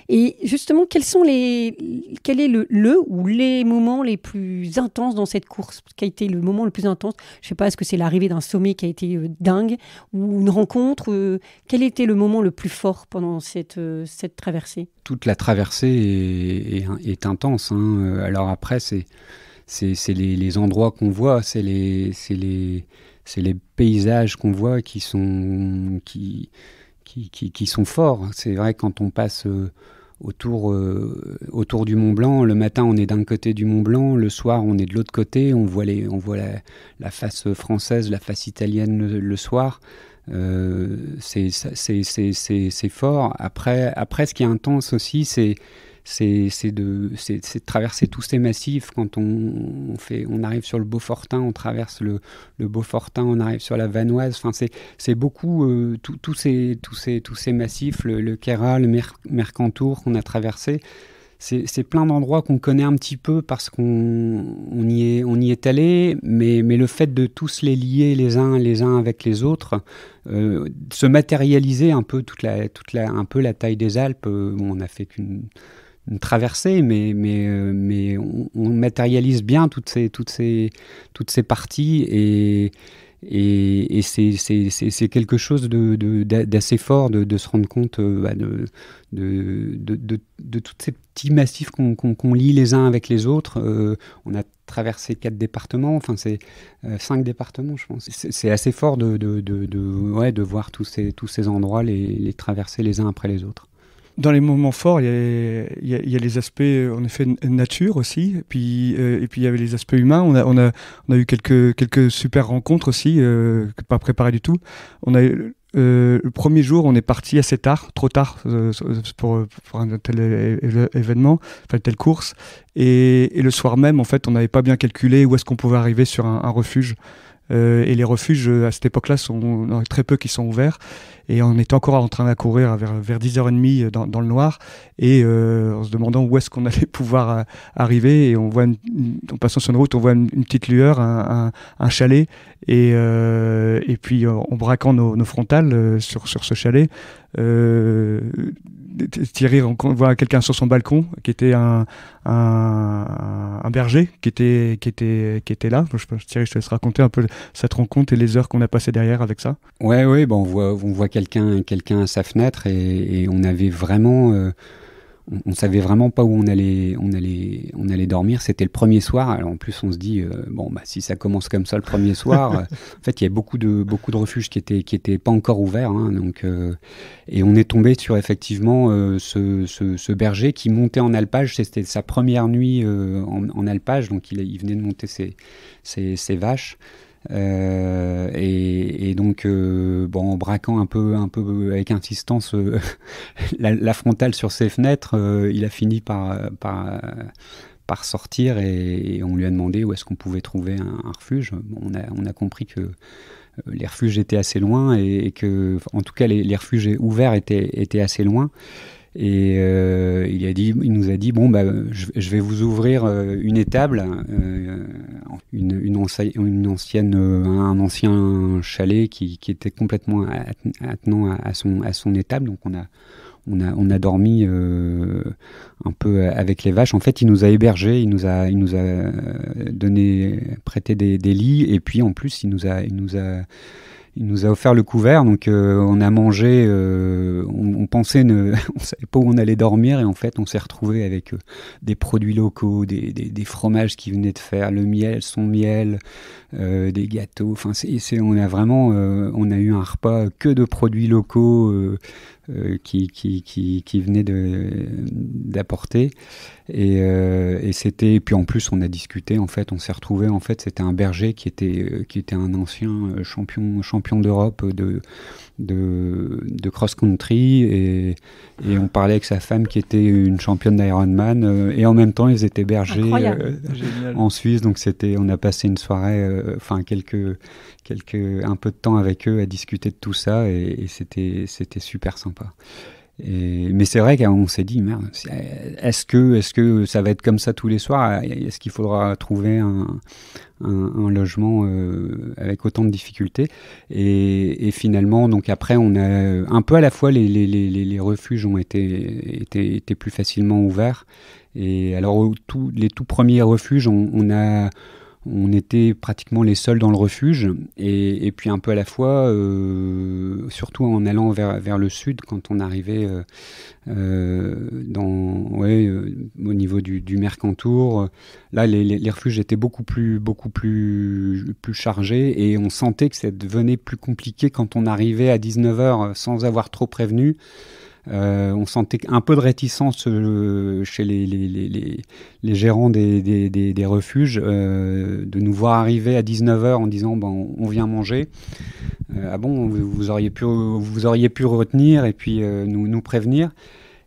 Et justement, quels sont les, quel est le, le ou les moments les plus intenses dans cette course Quel a été le moment le plus intense Je ne sais pas, est-ce que c'est l'arrivée d'un sommet qui a été euh, dingue ou une rencontre euh, Quel était le moment le plus fort pendant cette, cette traversée Toute la traversée est, intense. Hein. Alors après, c'est c'est les, les, endroits qu'on voit, c'est les, les, les, paysages qu'on voit qui sont, qui, qui, qui, sont forts. C'est vrai, quand on passe euh, autour, euh, autour du Mont Blanc, le matin on est d'un côté du Mont Blanc, le soir on est de l'autre côté, on voit, les, on voit la, face française, la face italienne le, soir. Euh, c'est fort. Après, après, ce qui est intense aussi, c'est c'est de, de traverser tous ces massifs. Quand on, fait, on arrive sur le Beaufortin, on traverse le, le Beaufortin, on arrive sur la Vanoise. Enfin, c'est beaucoup euh, tous ces, tous ces, tous ces massifs, le, le Kera, le Mercantour qu'on a traversé. C'est plein d'endroits qu'on connaît un petit peu parce qu'on on y est, on y est allé, mais, mais le fait de tous les lier les uns les uns avec les autres, euh, se matérialiser un peu toute la, toute la, un peu la taille des Alpes. Euh, on n'a fait qu'une une mais, mais, euh, mais on, matérialise bien toutes ces, toutes ces, toutes ces parties et, et, c'est quelque chose d'assez de, fort de, se rendre compte euh, bah, de, de, tous ces petits massifs qu'on lit les uns avec les autres. Euh, on a traversé quatre départements, enfin c'est cinq départements je pense. C'est assez fort de, ouais, de voir tous ces, tous ces endroits, les traverser les uns après les autres. Dans les moments forts, il y, a, les aspects, euh, en effet, nature aussi, et puis, euh, et puis il y avait les aspects humains. On a, on a, on a eu quelques, quelques super rencontres aussi, euh, pas préparées du tout. On a le premier jour, on est parti assez tard, trop tard pour, un tel événement, enfin, telle course. Et, le soir même, en fait, on n'avait pas bien calculé où est-ce qu'on pouvait arriver sur un, refuge. et les refuges à cette époque-là sont très peu qui sont ouverts. Et on était encore en train de courir vers, vers 10h30 euh, dans, dans le noir et euh, en se demandant où est-ce qu'on [laughs] allait pouvoir euh, arriver. Et on voit, en passant sur une route, on voit une, petite lueur, un, un, chalet. Et, et puis en braquant nos, frontales sur, sur ce chalet, Thierry on voit quelqu'un sur son balcon qui était un, un, berger qui était qui était qui était là. Je, Thierry, je te laisse raconter un peu cette rencontre et les heures qu'on a passées derrière avec ça. Ouais, oui bon, on voit on voit quelqu'un à sa fenêtre et, on avait vraiment euh, on, savait vraiment pas où on allait on allait on allait dormir c'était le premier soir en plus on se dit euh, bon bah si ça commence comme ça le premier soir [laughs] euh, en fait il y a beaucoup de beaucoup de refuges qui étaient qui étaient pas encore ouverts hein. donc et on est tombé sur effectivement ce, berger qui montait en alpage c'était sa première nuit en, alpage donc il, il venait de monter ses, ses vaches euh, et, donc, euh, bon, en braquant un peu, un peu avec insistance euh, [laughs] la, frontale sur ses fenêtres, il a fini par, par, sortir et, on lui a demandé où est-ce qu'on pouvait trouver un, refuge. on, a, on a compris que les refuges étaient assez loin et, que, en tout cas, les, les refuges ouverts étaient, étaient assez loin. Et euh, il, a dit, il nous a dit, bon, bah, je, vais vous ouvrir euh, une étable, euh, une, ancienne, un ancien chalet qui, était complètement attenant à, son, à son étable. Donc on a, on a, on a dormi un peu avec les vaches. En fait, il nous a hébergés, il nous a, il nous a donné, prêté des, des lits, et puis en plus, il nous a... Il nous a il nous a offert le couvert, donc euh, on a mangé, euh, on, pensait, ne, [laughs] on savait pas où on allait dormir, et en fait on s'est retrouvé avec euh, des produits locaux, des, des fromages qui venaient de faire, le miel, son miel, des gâteaux. Enfin, c'est, on a vraiment, on a eu un repas que de produits locaux euh, qui, qui, venait d'apporter. Et, euh, et c'était, puis en plus, on a discuté, en fait, on s'est retrouvé, en fait, c'était un berger qui était, euh, qui était un ancien champion, champion d'Europe de, de, cross-country et, on parlait avec sa femme qui était une championne d'Ironman et en même temps ils étaient bergers en Suisse donc c'était on a passé une soirée enfin quelques quelques un peu de temps avec eux à discuter de tout ça et, et c'était c'était super sympa pas. mais c'est vrai qu'on s'est dit, merde, est-ce que, est que ça va être comme ça tous les soirs Est-ce qu'il faudra trouver un, logement euh, avec autant de difficultés et, finalement, donc après, on a un peu à la fois les, les, refuges ont été, été, plus facilement ouverts. Et alors, tous les tout premiers refuges, on, on a on était pratiquement les seuls dans le refuge. Et, puis un peu à la fois, euh, surtout en allant vers, le sud, quand on arrivait euh, euh, au niveau du, Mercantour, là les, refuges étaient beaucoup plus, beaucoup plus, plus chargés et on sentait que ça devenait plus compliqué quand on arrivait à 19h sans avoir trop prévenu. Euh, on sentait un peu de réticence euh, chez les, gérants des, refuges euh, de nous voir arriver à 19h en disant ben, on vient manger. ah bon, vous, auriez pu, vous auriez pu retenir et puis nous, nous prévenir.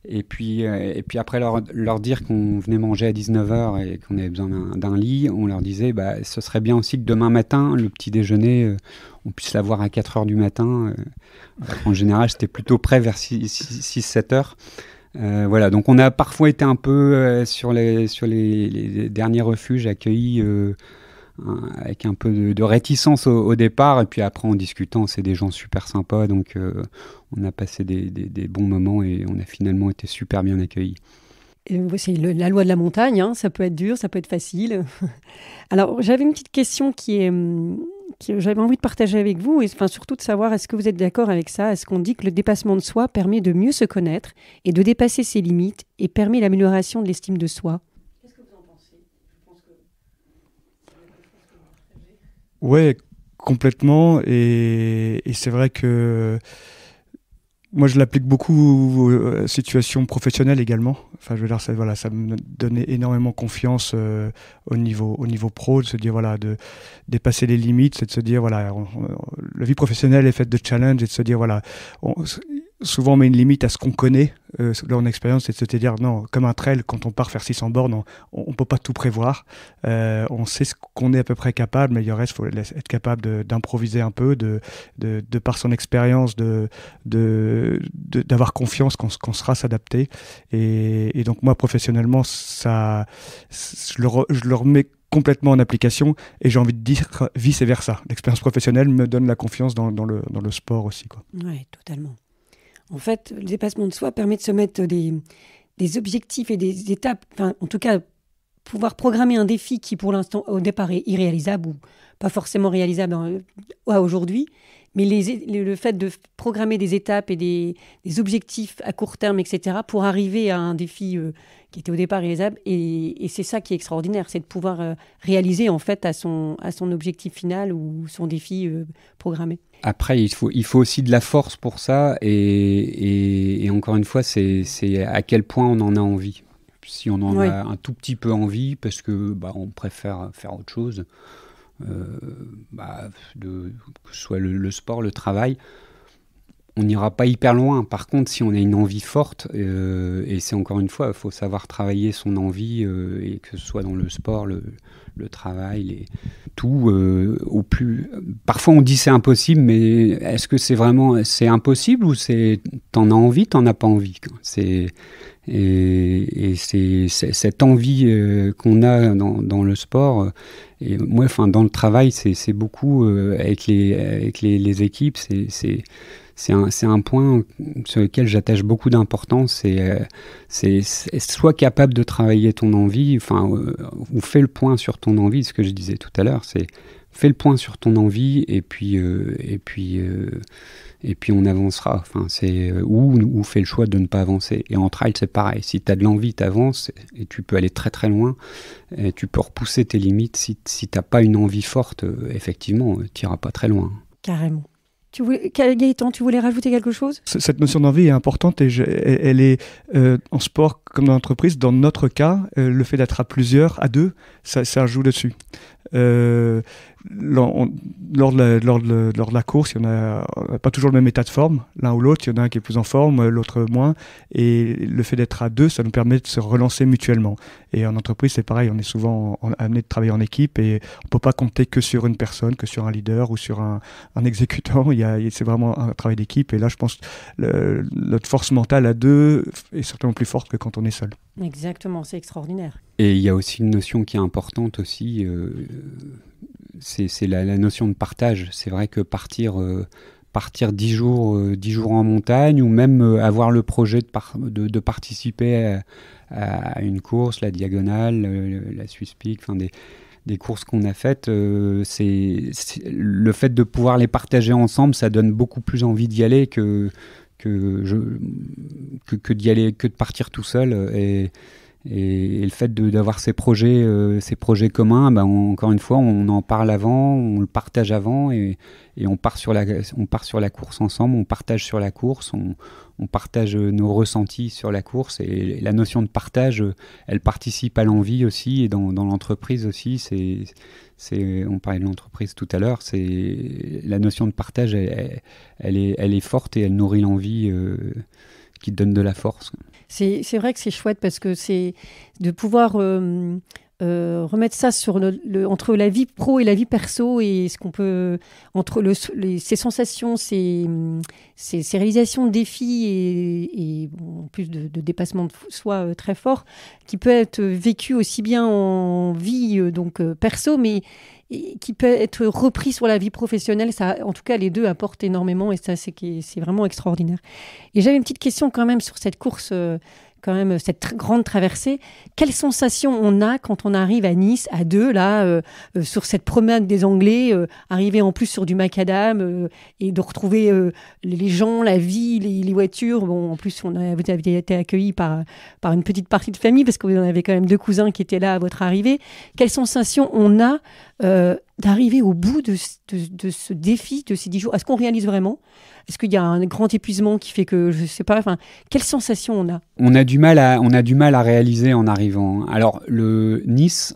Et puis, euh, et puis après leur, leur dire qu'on venait manger à 19h et qu'on avait besoin d'un lit, on leur disait bah, ce serait bien aussi que demain matin, le petit déjeuner, euh, on puisse l'avoir à 4h du matin. Euh. en général, c'était plutôt prêt vers 6-7h. voilà, donc on a parfois été un peu sur les, sur les, derniers refuges accueillis Hein, avec un peu de, réticence au, départ, et puis après en discutant, c'est des gens super sympas, donc euh, on a passé des, bons moments et on a finalement été super bien accueillis. C'est la loi de la montagne, hein. ça peut être dur, ça peut être facile. [laughs] Alors j'avais une petite question qui est hum, que j'avais envie de partager avec vous, et enfin surtout de savoir est-ce que vous êtes d'accord avec ça Est-ce qu'on dit que le dépassement de soi permet de mieux se connaître et de dépasser ses limites et permet l'amélioration de l'estime de soi Ouais, complètement. Et, c'est vrai que moi, je l'applique beaucoup aux euh, situations professionnelles également. Enfin, je veux dire, ça, voilà, ça me donnait énormément confiance euh, au, niveau, au niveau pro, de se dire, voilà, de dépasser les limites, c'est de se dire, voilà, la vie professionnelle est faite de challenges et de se dire, voilà, souvent on met une limite à ce qu'on connaît. Euh, là, en expérience, c'est de se dire non, comme un trail, quand on part faire 600 bornes, on ne peut pas tout prévoir. Euh, on sait ce qu'on est à peu près capable, mais il y reste, faut être capable d'improviser un peu, de, de, par son expérience, d'avoir de, d'avoir confiance qu'on sera s'adapter. Et, donc, moi, professionnellement, ça, je le, remets complètement en application et j'ai envie de dire vice versa. L'expérience professionnelle me donne la confiance dans, le, dans le sport aussi. Oui, totalement. En fait, le dépassement de soi permet de se mettre des, des objectifs et des étapes, enfin, en tout cas pouvoir programmer un défi qui, pour l'instant, au départ est irréalisable ou pas forcément réalisable hein, à aujourd'hui, mais les, le fait de programmer des étapes et des, objectifs à court terme, etc., pour arriver à un défi euh, qui était au départ réalisable, et, c'est ça qui est extraordinaire, c'est de pouvoir euh, réaliser en fait à son, à son objectif final ou son défi euh, programmé. Après, il faut, il faut aussi de la force pour ça, et encore une fois, c'est à quel point on en a envie si on en a un tout petit peu envie, parce que bah, on préfère faire autre chose, euh, bah, que ce soit le, sport, le travail, on n'ira pas hyper loin. Par contre, si on a une envie forte, euh, et c'est encore une fois, il faut savoir travailler son envie, euh, et que ce soit dans le sport, le, travail, les, tout, au plus. Parfois, on dit c'est impossible, mais est-ce que c'est vraiment c'est impossible ou c'est t'en as envie, t'en as pas envie et, c'est cette envie euh, qu'on a dans, le sport, euh, et moi, enfin, dans le travail, c'est beaucoup euh, avec, les, avec les, équipes, c'est un, un, point sur lequel j'attache beaucoup d'importance. C'est soit capable de travailler ton envie, enfin, ou fais le point sur ton envie, ce que je disais tout à l'heure. C'est fais le point sur ton envie et puis euh, et puis euh, et puis on avancera. Enfin, c'est euh, ou ou fais le choix de ne pas avancer. Et en trail, c'est pareil. Si tu as de l'envie, tu avances et tu peux aller très très loin. Et tu peux repousser tes limites si si t'as pas une envie forte. effectivement, tu iras pas très loin. Carrément. Tu Gaëtan, tu voulais rajouter quelque chose Cette notion d'envie est importante et elle est en sport comme dans l'entreprise. Dans notre cas, le fait d'être à plusieurs, à deux, ça, ça joue dessus. Euh, lors, de la, course, il a, on a pas toujours le même état de forme, l'un ou l'autre. Il y en a un qui est plus en forme, l'autre moins. Et le fait d'être à deux, ça nous permet de se relancer mutuellement. Et en entreprise, c'est pareil, on est souvent amené de travailler en équipe et on peut pas compter que sur une personne, que sur un leader ou sur un, exécutant. Il y a, c'est vraiment un travail d'équipe. Et là, je pense que notre force mentale à deux est certainement plus forte que quand on est seul. Exactement, c'est extraordinaire. Et il y a aussi une notion qui est importante aussi, euh, c'est la, notion de partage. C'est vrai que partir, euh, partir 10 jours, euh, jours en montagne ou même avoir le projet de, de, participer à, une course, la diagonale, la Suisse Peak, enfin des, courses qu'on a faites, c'est le fait de pouvoir les partager ensemble, ça donne beaucoup plus envie d'y aller que que, que, que d'y aller que de partir tout seul et et, le fait d'avoir ces projets, euh, ces projets communs, ben encore une fois, on en parle avant, on le partage avant, et, et, on part sur la, on part sur la course ensemble, on partage sur la course, on, on partage nos ressentis sur la course, et la notion de partage, elle participe à l'envie aussi, et dans, dans l'entreprise aussi, c'est on parlait de l'entreprise tout à l'heure, c'est la notion de partage, elle, est, elle, est, forte et elle nourrit l'envie. Euh, qui te de la force. C'est vrai que c'est chouette parce que c'est de pouvoir euh, euh, remettre ça sur le, entre la vie pro et la vie perso et ce qu'on peut entre le, sensations, ces réalisations de réalisations, défis et, et en plus de, de, dépassement de soi euh, très fort, qui peut être vécu aussi bien en vie donc perso, mais qui peut être repris sur la vie professionnelle. Ça, en tout cas, les deux apportent énormément et ça, c'est vraiment extraordinaire. Et j'avais une petite question quand même sur cette course euh, quand même euh, cette grande traversée. Quelle sensation on a quand on arrive à Nice à deux là euh, euh, sur cette promenade des Anglais, arriver en plus sur du macadam et de retrouver les gens, la vie, les, voitures. Bon, en plus on a, vous avez été accueillis par par une petite partie de famille parce que vous en avez quand même deux cousins qui étaient là à votre arrivée. Quelle sensation on a d'arriver au bout de, ce défi de ces 10 jours Est-ce qu'on réalise vraiment Est-ce qu'il y a un grand épuisement qui fait que, je ne sais pas, enfin, quelle sensation on a on a, du mal à, on a du mal à réaliser en arrivant. Alors, le Nice,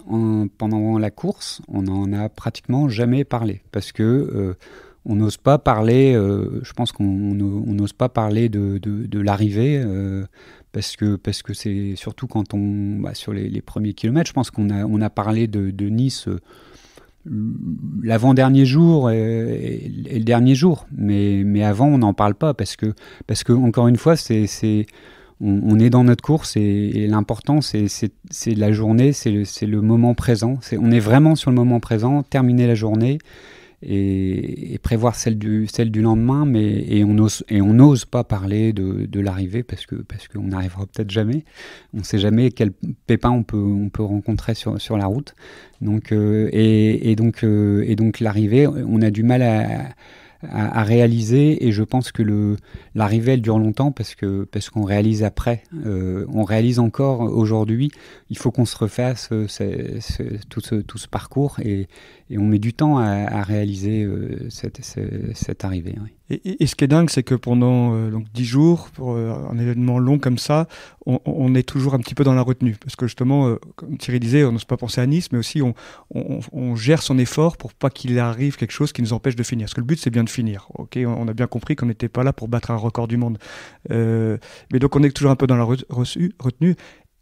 pendant la course, on n'en a pratiquement jamais parlé parce que. Euh, on n'ose pas parler, euh, je pense qu'on n'ose pas parler de, l'arrivée, euh, parce que parce que c'est surtout quand on, bah, sur les, premiers kilomètres, je pense qu'on a, on a parlé de Nice l'avant-dernier jour et, le dernier jour. Mais, mais avant, on n'en parle pas parce que, parce que encore une fois, c'est, on, on, est dans notre course et, l'important, c'est, la journée, c'est le, le, moment présent. C'est, on est vraiment sur le moment présent, terminer la journée et, prévoir celle du, celle du lendemain, mais et on et on n'ose pas parler de, de l'arrivée parce que parce qu'on n'arrivera peut-être jamais. On ne sait jamais quel pépin on peut on peut rencontrer sur, sur la route. Donc euh, et, donc euh, et donc l'arrivée, on a du mal à à, à, réaliser et je pense que le, l'arrivée elle dure longtemps parce que parce qu'on réalise après, euh, on réalise encore aujourd'hui. Il faut qu'on se refasse euh, tout, ce, tout ce parcours et, et, on met du temps à, à réaliser euh, cette, cette, cette, arrivée. Oui. Et, ce qui est dingue, c'est que pendant euh, donc dix jours, pour euh, un événement long comme ça, on, est toujours un petit peu dans la retenue, parce que justement, euh, comme Thierry disait, on n'ose pas penser à Nice, mais aussi on, gère son effort pour pas qu'il arrive quelque chose qui nous empêche de finir. Parce que le but, c'est bien de finir. Ok, on, a bien compris qu'on n'était pas là pour battre un record du monde, mais donc on est toujours un peu dans la retenue.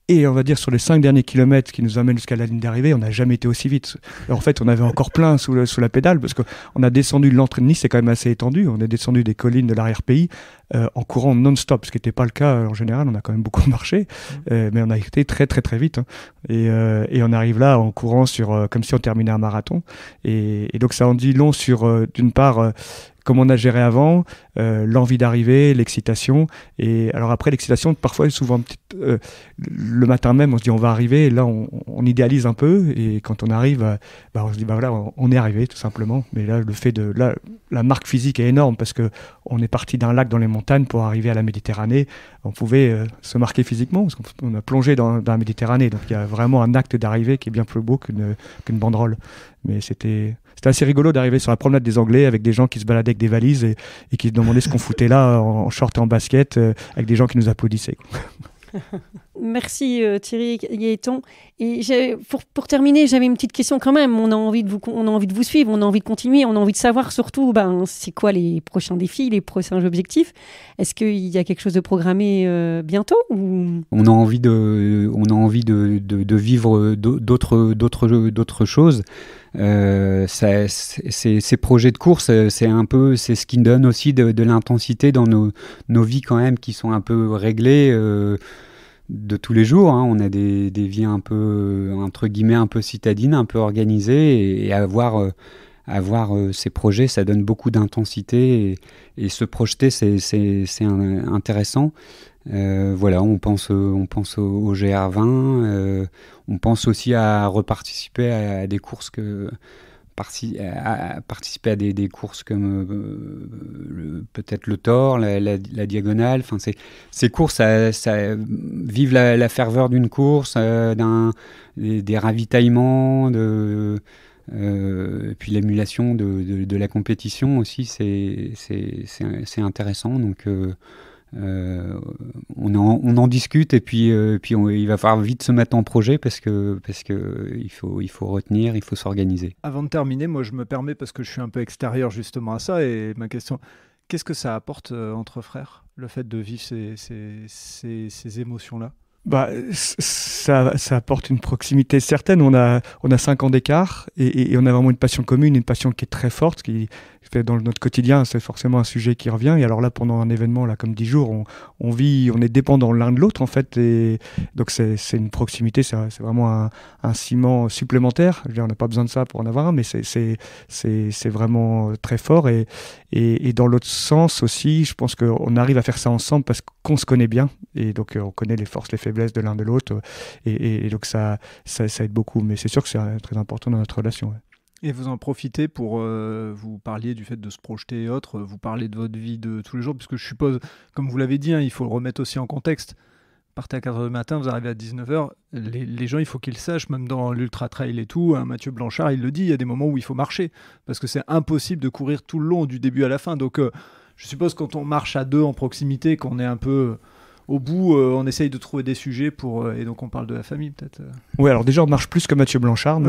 Et on va dire sur les 5 derniers kilomètres qui nous amènent jusqu'à la ligne d'arrivée, on n'a jamais été aussi vite. en fait, on avait encore plein sous, sous la pédale parce qu'on a descendu l'entrée de Nice, c'est quand même assez étendu. On est descendu des collines de l'arrière-pays euh, en courant non-stop, ce qui n'était pas le cas euh, en général. On a quand même beaucoup [laughs] marché, mm. euh, mais on a été très très très vite. Hein. Et, et, on arrive là en courant sur comme si on terminait un marathon. Et, et donc ça en dit long sur d'une part comme on a géré avant, euh, l'envie d'arriver, l'excitation. Et alors après, l'excitation, parfois, souvent, euh, le matin même, on se dit on va arriver. là, on, idéalise un peu. Et quand on arrive, euh, bah, on se dit bah voilà, on est arrivé, tout simplement. Mais là, le fait de. Là, la marque physique est énorme parce que on est parti d'un lac dans les montagnes pour arriver à la Méditerranée. On pouvait se marquer physiquement parce qu'on a plongé dans, la Méditerranée. Donc il y a vraiment un acte d'arrivée qui est bien plus beau qu'une qu'une banderole. Mais c'était assez rigolo d'arriver sur la promenade des Anglais avec des gens qui se baladaient avec des valises et, qui se demandaient ce qu'on foutait là en, short et en basket, euh, avec des gens qui nous applaudissaient. [laughs] Merci euh, Thierry Gaëton. Et pour, pour terminer, j'avais une petite question quand même. On a, envie de vous, on a envie de vous suivre, on a envie de continuer, on a envie de savoir surtout ben, c'est quoi les prochains défis, les prochains objectifs. Est-ce qu'il y a quelque chose de programmé euh, bientôt ou... On a envie de, on a envie de, de, de vivre d'autres choses. Euh, ces, projets de course, euh, c'est un peu c'est ce qui donne aussi de, l'intensité dans nos, nos, vies quand même qui sont un peu réglées euh, de tous les jours. Hein. On a des, des, vies un peu entre guillemets un peu citadines, un peu organisées et, avoir avoir ces projets, ça donne beaucoup d'intensité et, et, se projeter, c'est intéressant. Euh, voilà, on pense, on pense au, GR20, euh, on pense aussi à reparticiper à, des courses que participer à des, courses comme euh, peut-être le Thor, la, diagonale. Enfin, ces courses, ça, la, ferveur d'une course, des, ravitaillements, puis l'émulation de, la compétition aussi, c'est intéressant. Donc, euh, on, en, discute et puis, euh, il va falloir vite se mettre en projet parce que, euh, il, faut, retenir, il faut s'organiser. Avant de terminer, moi je me permets parce que je suis un peu extérieur justement à ça et ma question, qu'est-ce que ça apporte entre frères, le fait de vivre ces, émotions-là bah, ça, apporte une proximité certaine. On a, on cinq ans d'écart et, on a vraiment une passion commune, une passion qui est très forte, qui, dans notre quotidien, c'est forcément un sujet qui revient. Et alors là, pendant un événement, là, comme 10 jours, on, vit, on est dépendant l'un de l'autre, en fait. Et donc, c'est une proximité, c'est vraiment un, ciment supplémentaire. on n'a pas besoin de ça pour en avoir un, mais c'est vraiment euh, très fort. Et, et, dans l'autre sens aussi, je pense qu'on arrive à faire ça ensemble parce qu'on se connaît bien. Et donc, euh, on connaît les forces, les faiblesses de l'un de l'autre. Et, donc, ça, ça, aide beaucoup. Mais c'est sûr que c'est euh, très important dans notre relation. Et vous en profitez pour, euh, vous parler du fait de se projeter et autres, vous parler de votre vie de tous les jours, puisque je suppose, comme vous l'avez dit, hein, il faut le remettre aussi en contexte. Partez à 4h du matin, vous arrivez à 19h, les, gens, il faut qu'ils sachent, même dans l'ultra trail et tout, hein, Mathieu Blanchard, il le dit, il y a des moments où il faut marcher, parce que c'est impossible de courir tout le long, du début à la fin. Donc, euh, je suppose quand on marche à deux en proximité, qu'on est un peu au bout, euh, on essaye de trouver des sujets pour. Euh, et donc, on parle de la famille, peut-être. Euh. Oui, alors déjà, on marche plus que Mathieu Blanchard. [laughs]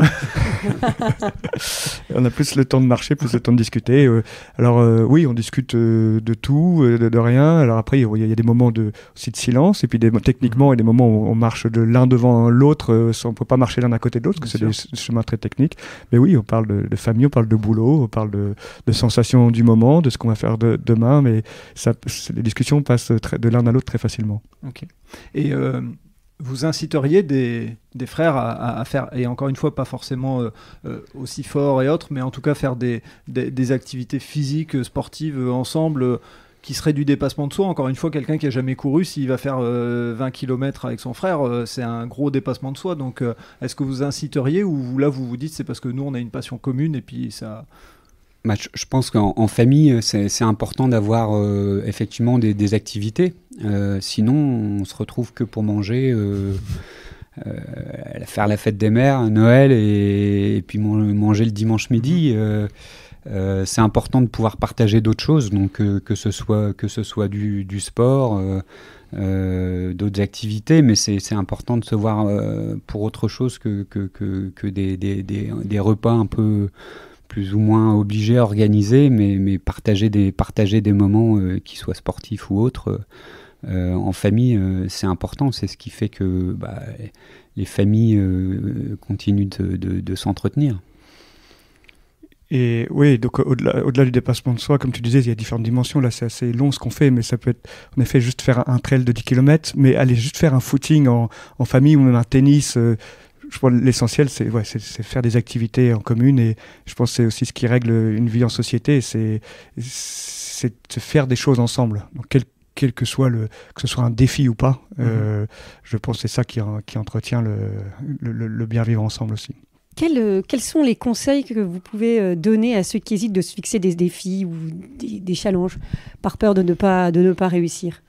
on a plus le temps de marcher, plus le temps de discuter. alors, oui, on discute de tout, de, rien. Alors, après, il y, a des moments de, aussi de silence, et puis des, techniquement, mm-hmm. il y a des moments où on marche de l'un devant l'autre. on ne peut pas marcher l'un à côté de l'autre, parce que c'est des chemins très techniques. Mais oui, on parle de, famille, on parle de boulot, on parle de, sensations du moment, de ce qu'on va faire demain. Mais les discussions passent de l'un à l'autre très facilement. Ok. Et euh, vous inciteriez des, des frères à, faire, et encore une fois, pas forcément euh, euh, aussi fort et autres, mais en tout cas faire des, des, activités physiques, sportives ensemble qui serait du dépassement de soi. Encore une fois, quelqu'un qui a jamais couru, s'il va faire 20 km avec son frère, c'est un gros dépassement de soi. Donc, est-ce que vous inciteriez ou là vous vous dites c'est parce que nous on a une passion commune et puis ça, je, pense qu'en famille, c'est important d'avoir euh, effectivement des, activités. Euh, sinon, on se retrouve que pour manger, euh, faire la fête des mères, Noël, et, puis manger le dimanche midi. Mhm. c'est important de pouvoir partager d'autres choses, donc que ce soit que ce soit du, sport, d'autres activités, mais c'est important de se voir pour autre chose que, que, des, repas un peu plus ou moins obligé à organiser, mais, mais partager, des, partager des moments euh, qu'ils qui soient sportifs ou autres euh, euh, en famille, c'est important. C'est ce qui fait que bah, les familles continuent de, s'entretenir. Et oui, donc au-delà, du dépassement de soi, comme tu disais, il y a différentes dimensions. Là, c'est assez long ce qu'on fait, mais ça peut être en effet juste faire un, trail de 10 km, mais aller juste faire un footing en, famille ou même un tennis je pense l'essentiel, c'est faire des activités en commune et je pense c'est aussi ce qui règle une vie en société, c'est de faire des choses ensemble. Donc, quel, que soit le, que ce soit un défi ou pas, mhm. euh, je pense que c'est ça qui, entretient le, le, bien vivre ensemble aussi. Quels, euh, quels, sont les conseils que vous pouvez euh, donner à ceux qui hésitent de se fixer des défis ou des, challenges par peur de ne pas, de ne pas réussir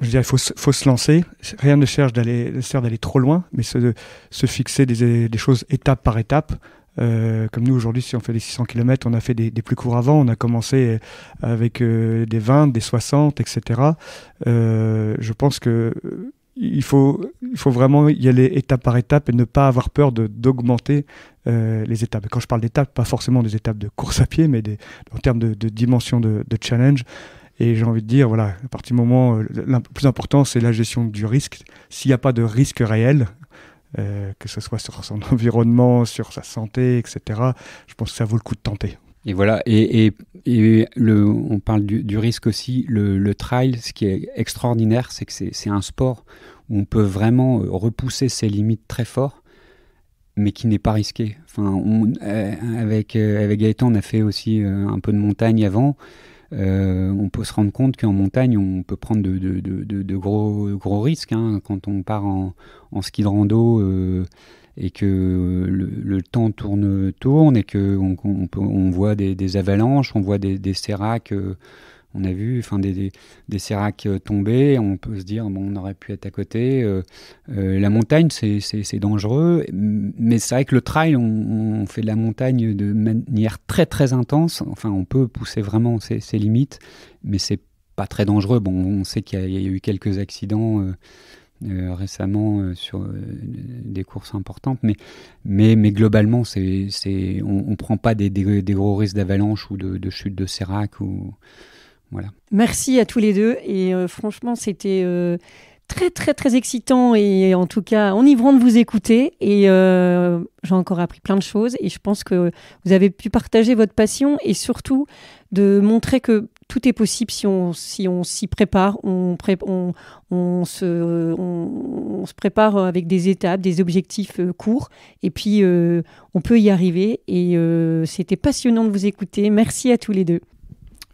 je dire, il faut, faut, se lancer. Rien ne cherche d'aller, sert d'aller trop loin, mais se, se fixer des, des, choses étape par étape. Euh, comme nous aujourd'hui, si on fait des 600 km, on a fait des, des plus courts avant. On a commencé avec euh, des 20, des 60, etc. Euh, je pense que euh, il faut, il faut vraiment y aller étape par étape et ne pas avoir peur d'augmenter euh, les étapes. Et quand je parle d'étapes, pas forcément des étapes de course à pied, mais des, en termes de, de dimension de, de challenge. Et j'ai envie de dire, voilà, à partir du moment, euh, le plus important, c'est la gestion du risque. S'il n'y a pas de risque réel, euh, que ce soit sur son [laughs] environnement, sur sa santé, etc., je pense que ça vaut le coup de tenter. Et voilà, et, le, on parle du, risque aussi, le, le, trail, ce qui est extraordinaire, c'est que c'est un sport où on peut vraiment euh, repousser ses limites très fort, mais qui n'est pas risqué. Enfin, on, avec, avec Gaëtan, on a fait aussi un peu de montagne avant. Euh, on peut se rendre compte qu'en montagne, on peut prendre de, gros, risques hein, quand on part en, en ski de rando. Euh, et que le, temps tourne, tourne, et qu'on on, voit des, avalanches, on voit des, des séracs euh, on a vu enfin, des, des, euh, tomber, on peut se dire, on aurait pu être à côté. Euh, euh, la montagne, c'est dangereux, mais c'est vrai que le trail, on, fait de la montagne de manière très très intense, enfin on peut pousser vraiment ses, limites, mais c'est pas très dangereux. Bon, on sait qu'il y, a eu quelques accidents. récemment sur des courses importantes, mais, mais, globalement, on ne prend pas des, des, gros risques d'avalanche ou de, chute de sérac ou, Merci à tous les deux et euh, franchement c'était euh, très très très excitant et en tout cas enivrant de vous écouter et euh, j'ai encore appris plein de choses et je pense que vous avez pu partager votre passion et surtout de montrer que tout est possible si on si on s'y prépare, on, on, se, on, se, prépare avec des étapes, des objectifs courts, et puis on peut y arriver. Et c'était passionnant de vous écouter. Merci à tous les deux.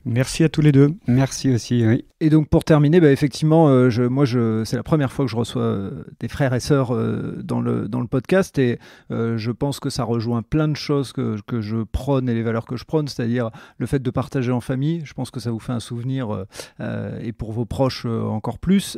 Merci à tous les deux. Merci aussi, Et donc pour terminer, bah, effectivement, euh, je, moi, je, c'est la première fois que je reçois euh, des frères et sœurs euh, dans, le, dans le podcast et je pense que ça rejoint plein de choses que, que, je prône et les valeurs que je prône, c'est-à-dire le fait de partager en famille. Je pense que ça vous fait un souvenir et pour vos proches encore plus.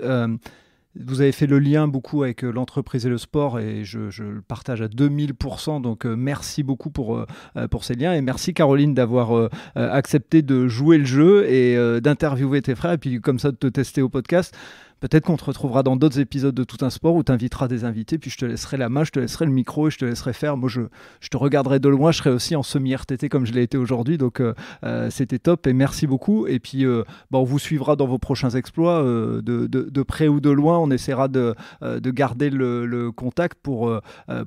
Vous avez fait le lien beaucoup avec euh, l'entreprise et le sport et je, le partage à 2000%. Donc euh, merci beaucoup pour, euh, pour ces liens et merci Caroline d'avoir accepté de jouer le jeu et d'interviewer tes frères et puis comme ça de te tester au podcast. Peut-être qu'on te retrouvera dans d'autres épisodes de Tout un sport où tu inviteras des invités, puis je te laisserai la main, je te laisserai le micro et je te laisserai faire. Moi, je, je te regarderai de loin, je serai aussi en semi-RTT comme je l'ai été aujourd'hui. Donc, euh, euh, c'était top et merci beaucoup. Et puis, euh, bah, on vous suivra dans vos prochains exploits de, de, près ou de loin. On essaiera de, de garder le, le, contact pour,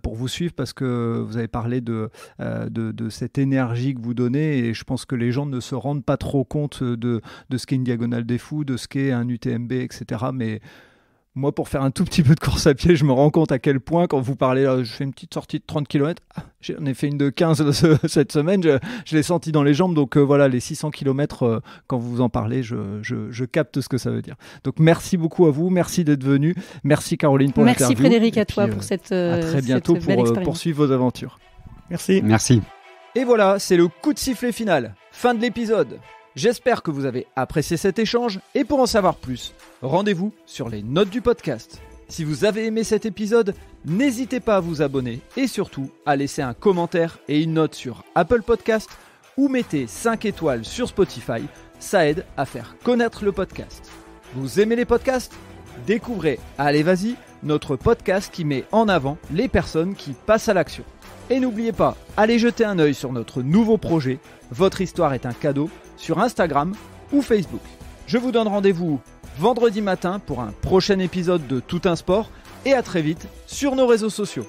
pour vous suivre parce que vous avez parlé de, de, de, cette énergie que vous donnez et je pense que les gens ne se rendent pas trop compte de, de ce qu'est une diagonale des fous, de ce qu'est un UTMB, etc mais moi, pour faire un tout petit peu de course à pied, je me rends compte à quel point, quand vous parlez, euh, je fais une petite sortie de 30 km, ah, j'en ai fait une de 15 [laughs] cette semaine, je, l'ai senti dans les jambes, donc euh, voilà, les 600 km, euh, quand vous en parlez, je, capte ce que ça veut dire. Donc merci beaucoup à vous, merci d'être venu, merci Caroline pour l'interview. Merci Frédéric à toi pour cette. Euh, à très bientôt pour poursuivre vos aventures. Merci. Merci. Et voilà, c'est le coup de sifflet final. Fin de l'épisode. J'espère que vous avez apprécié cet échange et pour en savoir plus, rendez-vous sur les notes du podcast. Si vous avez aimé cet épisode, n'hésitez pas à vous abonner et surtout à laisser un commentaire et une note sur Apple Podcast ou mettez 5 étoiles sur Spotify, ça aide à faire connaître le podcast. Vous aimez les podcasts Découvrez Allez Vas-y, notre podcast qui met en avant les personnes qui passent à l'action. Et n'oubliez pas, allez jeter un œil sur notre nouveau projet, Votre histoire est un cadeau sur Instagram ou Facebook. Je vous donne rendez-vous vendredi matin pour un prochain épisode de Tout un sport et à très vite sur nos réseaux sociaux.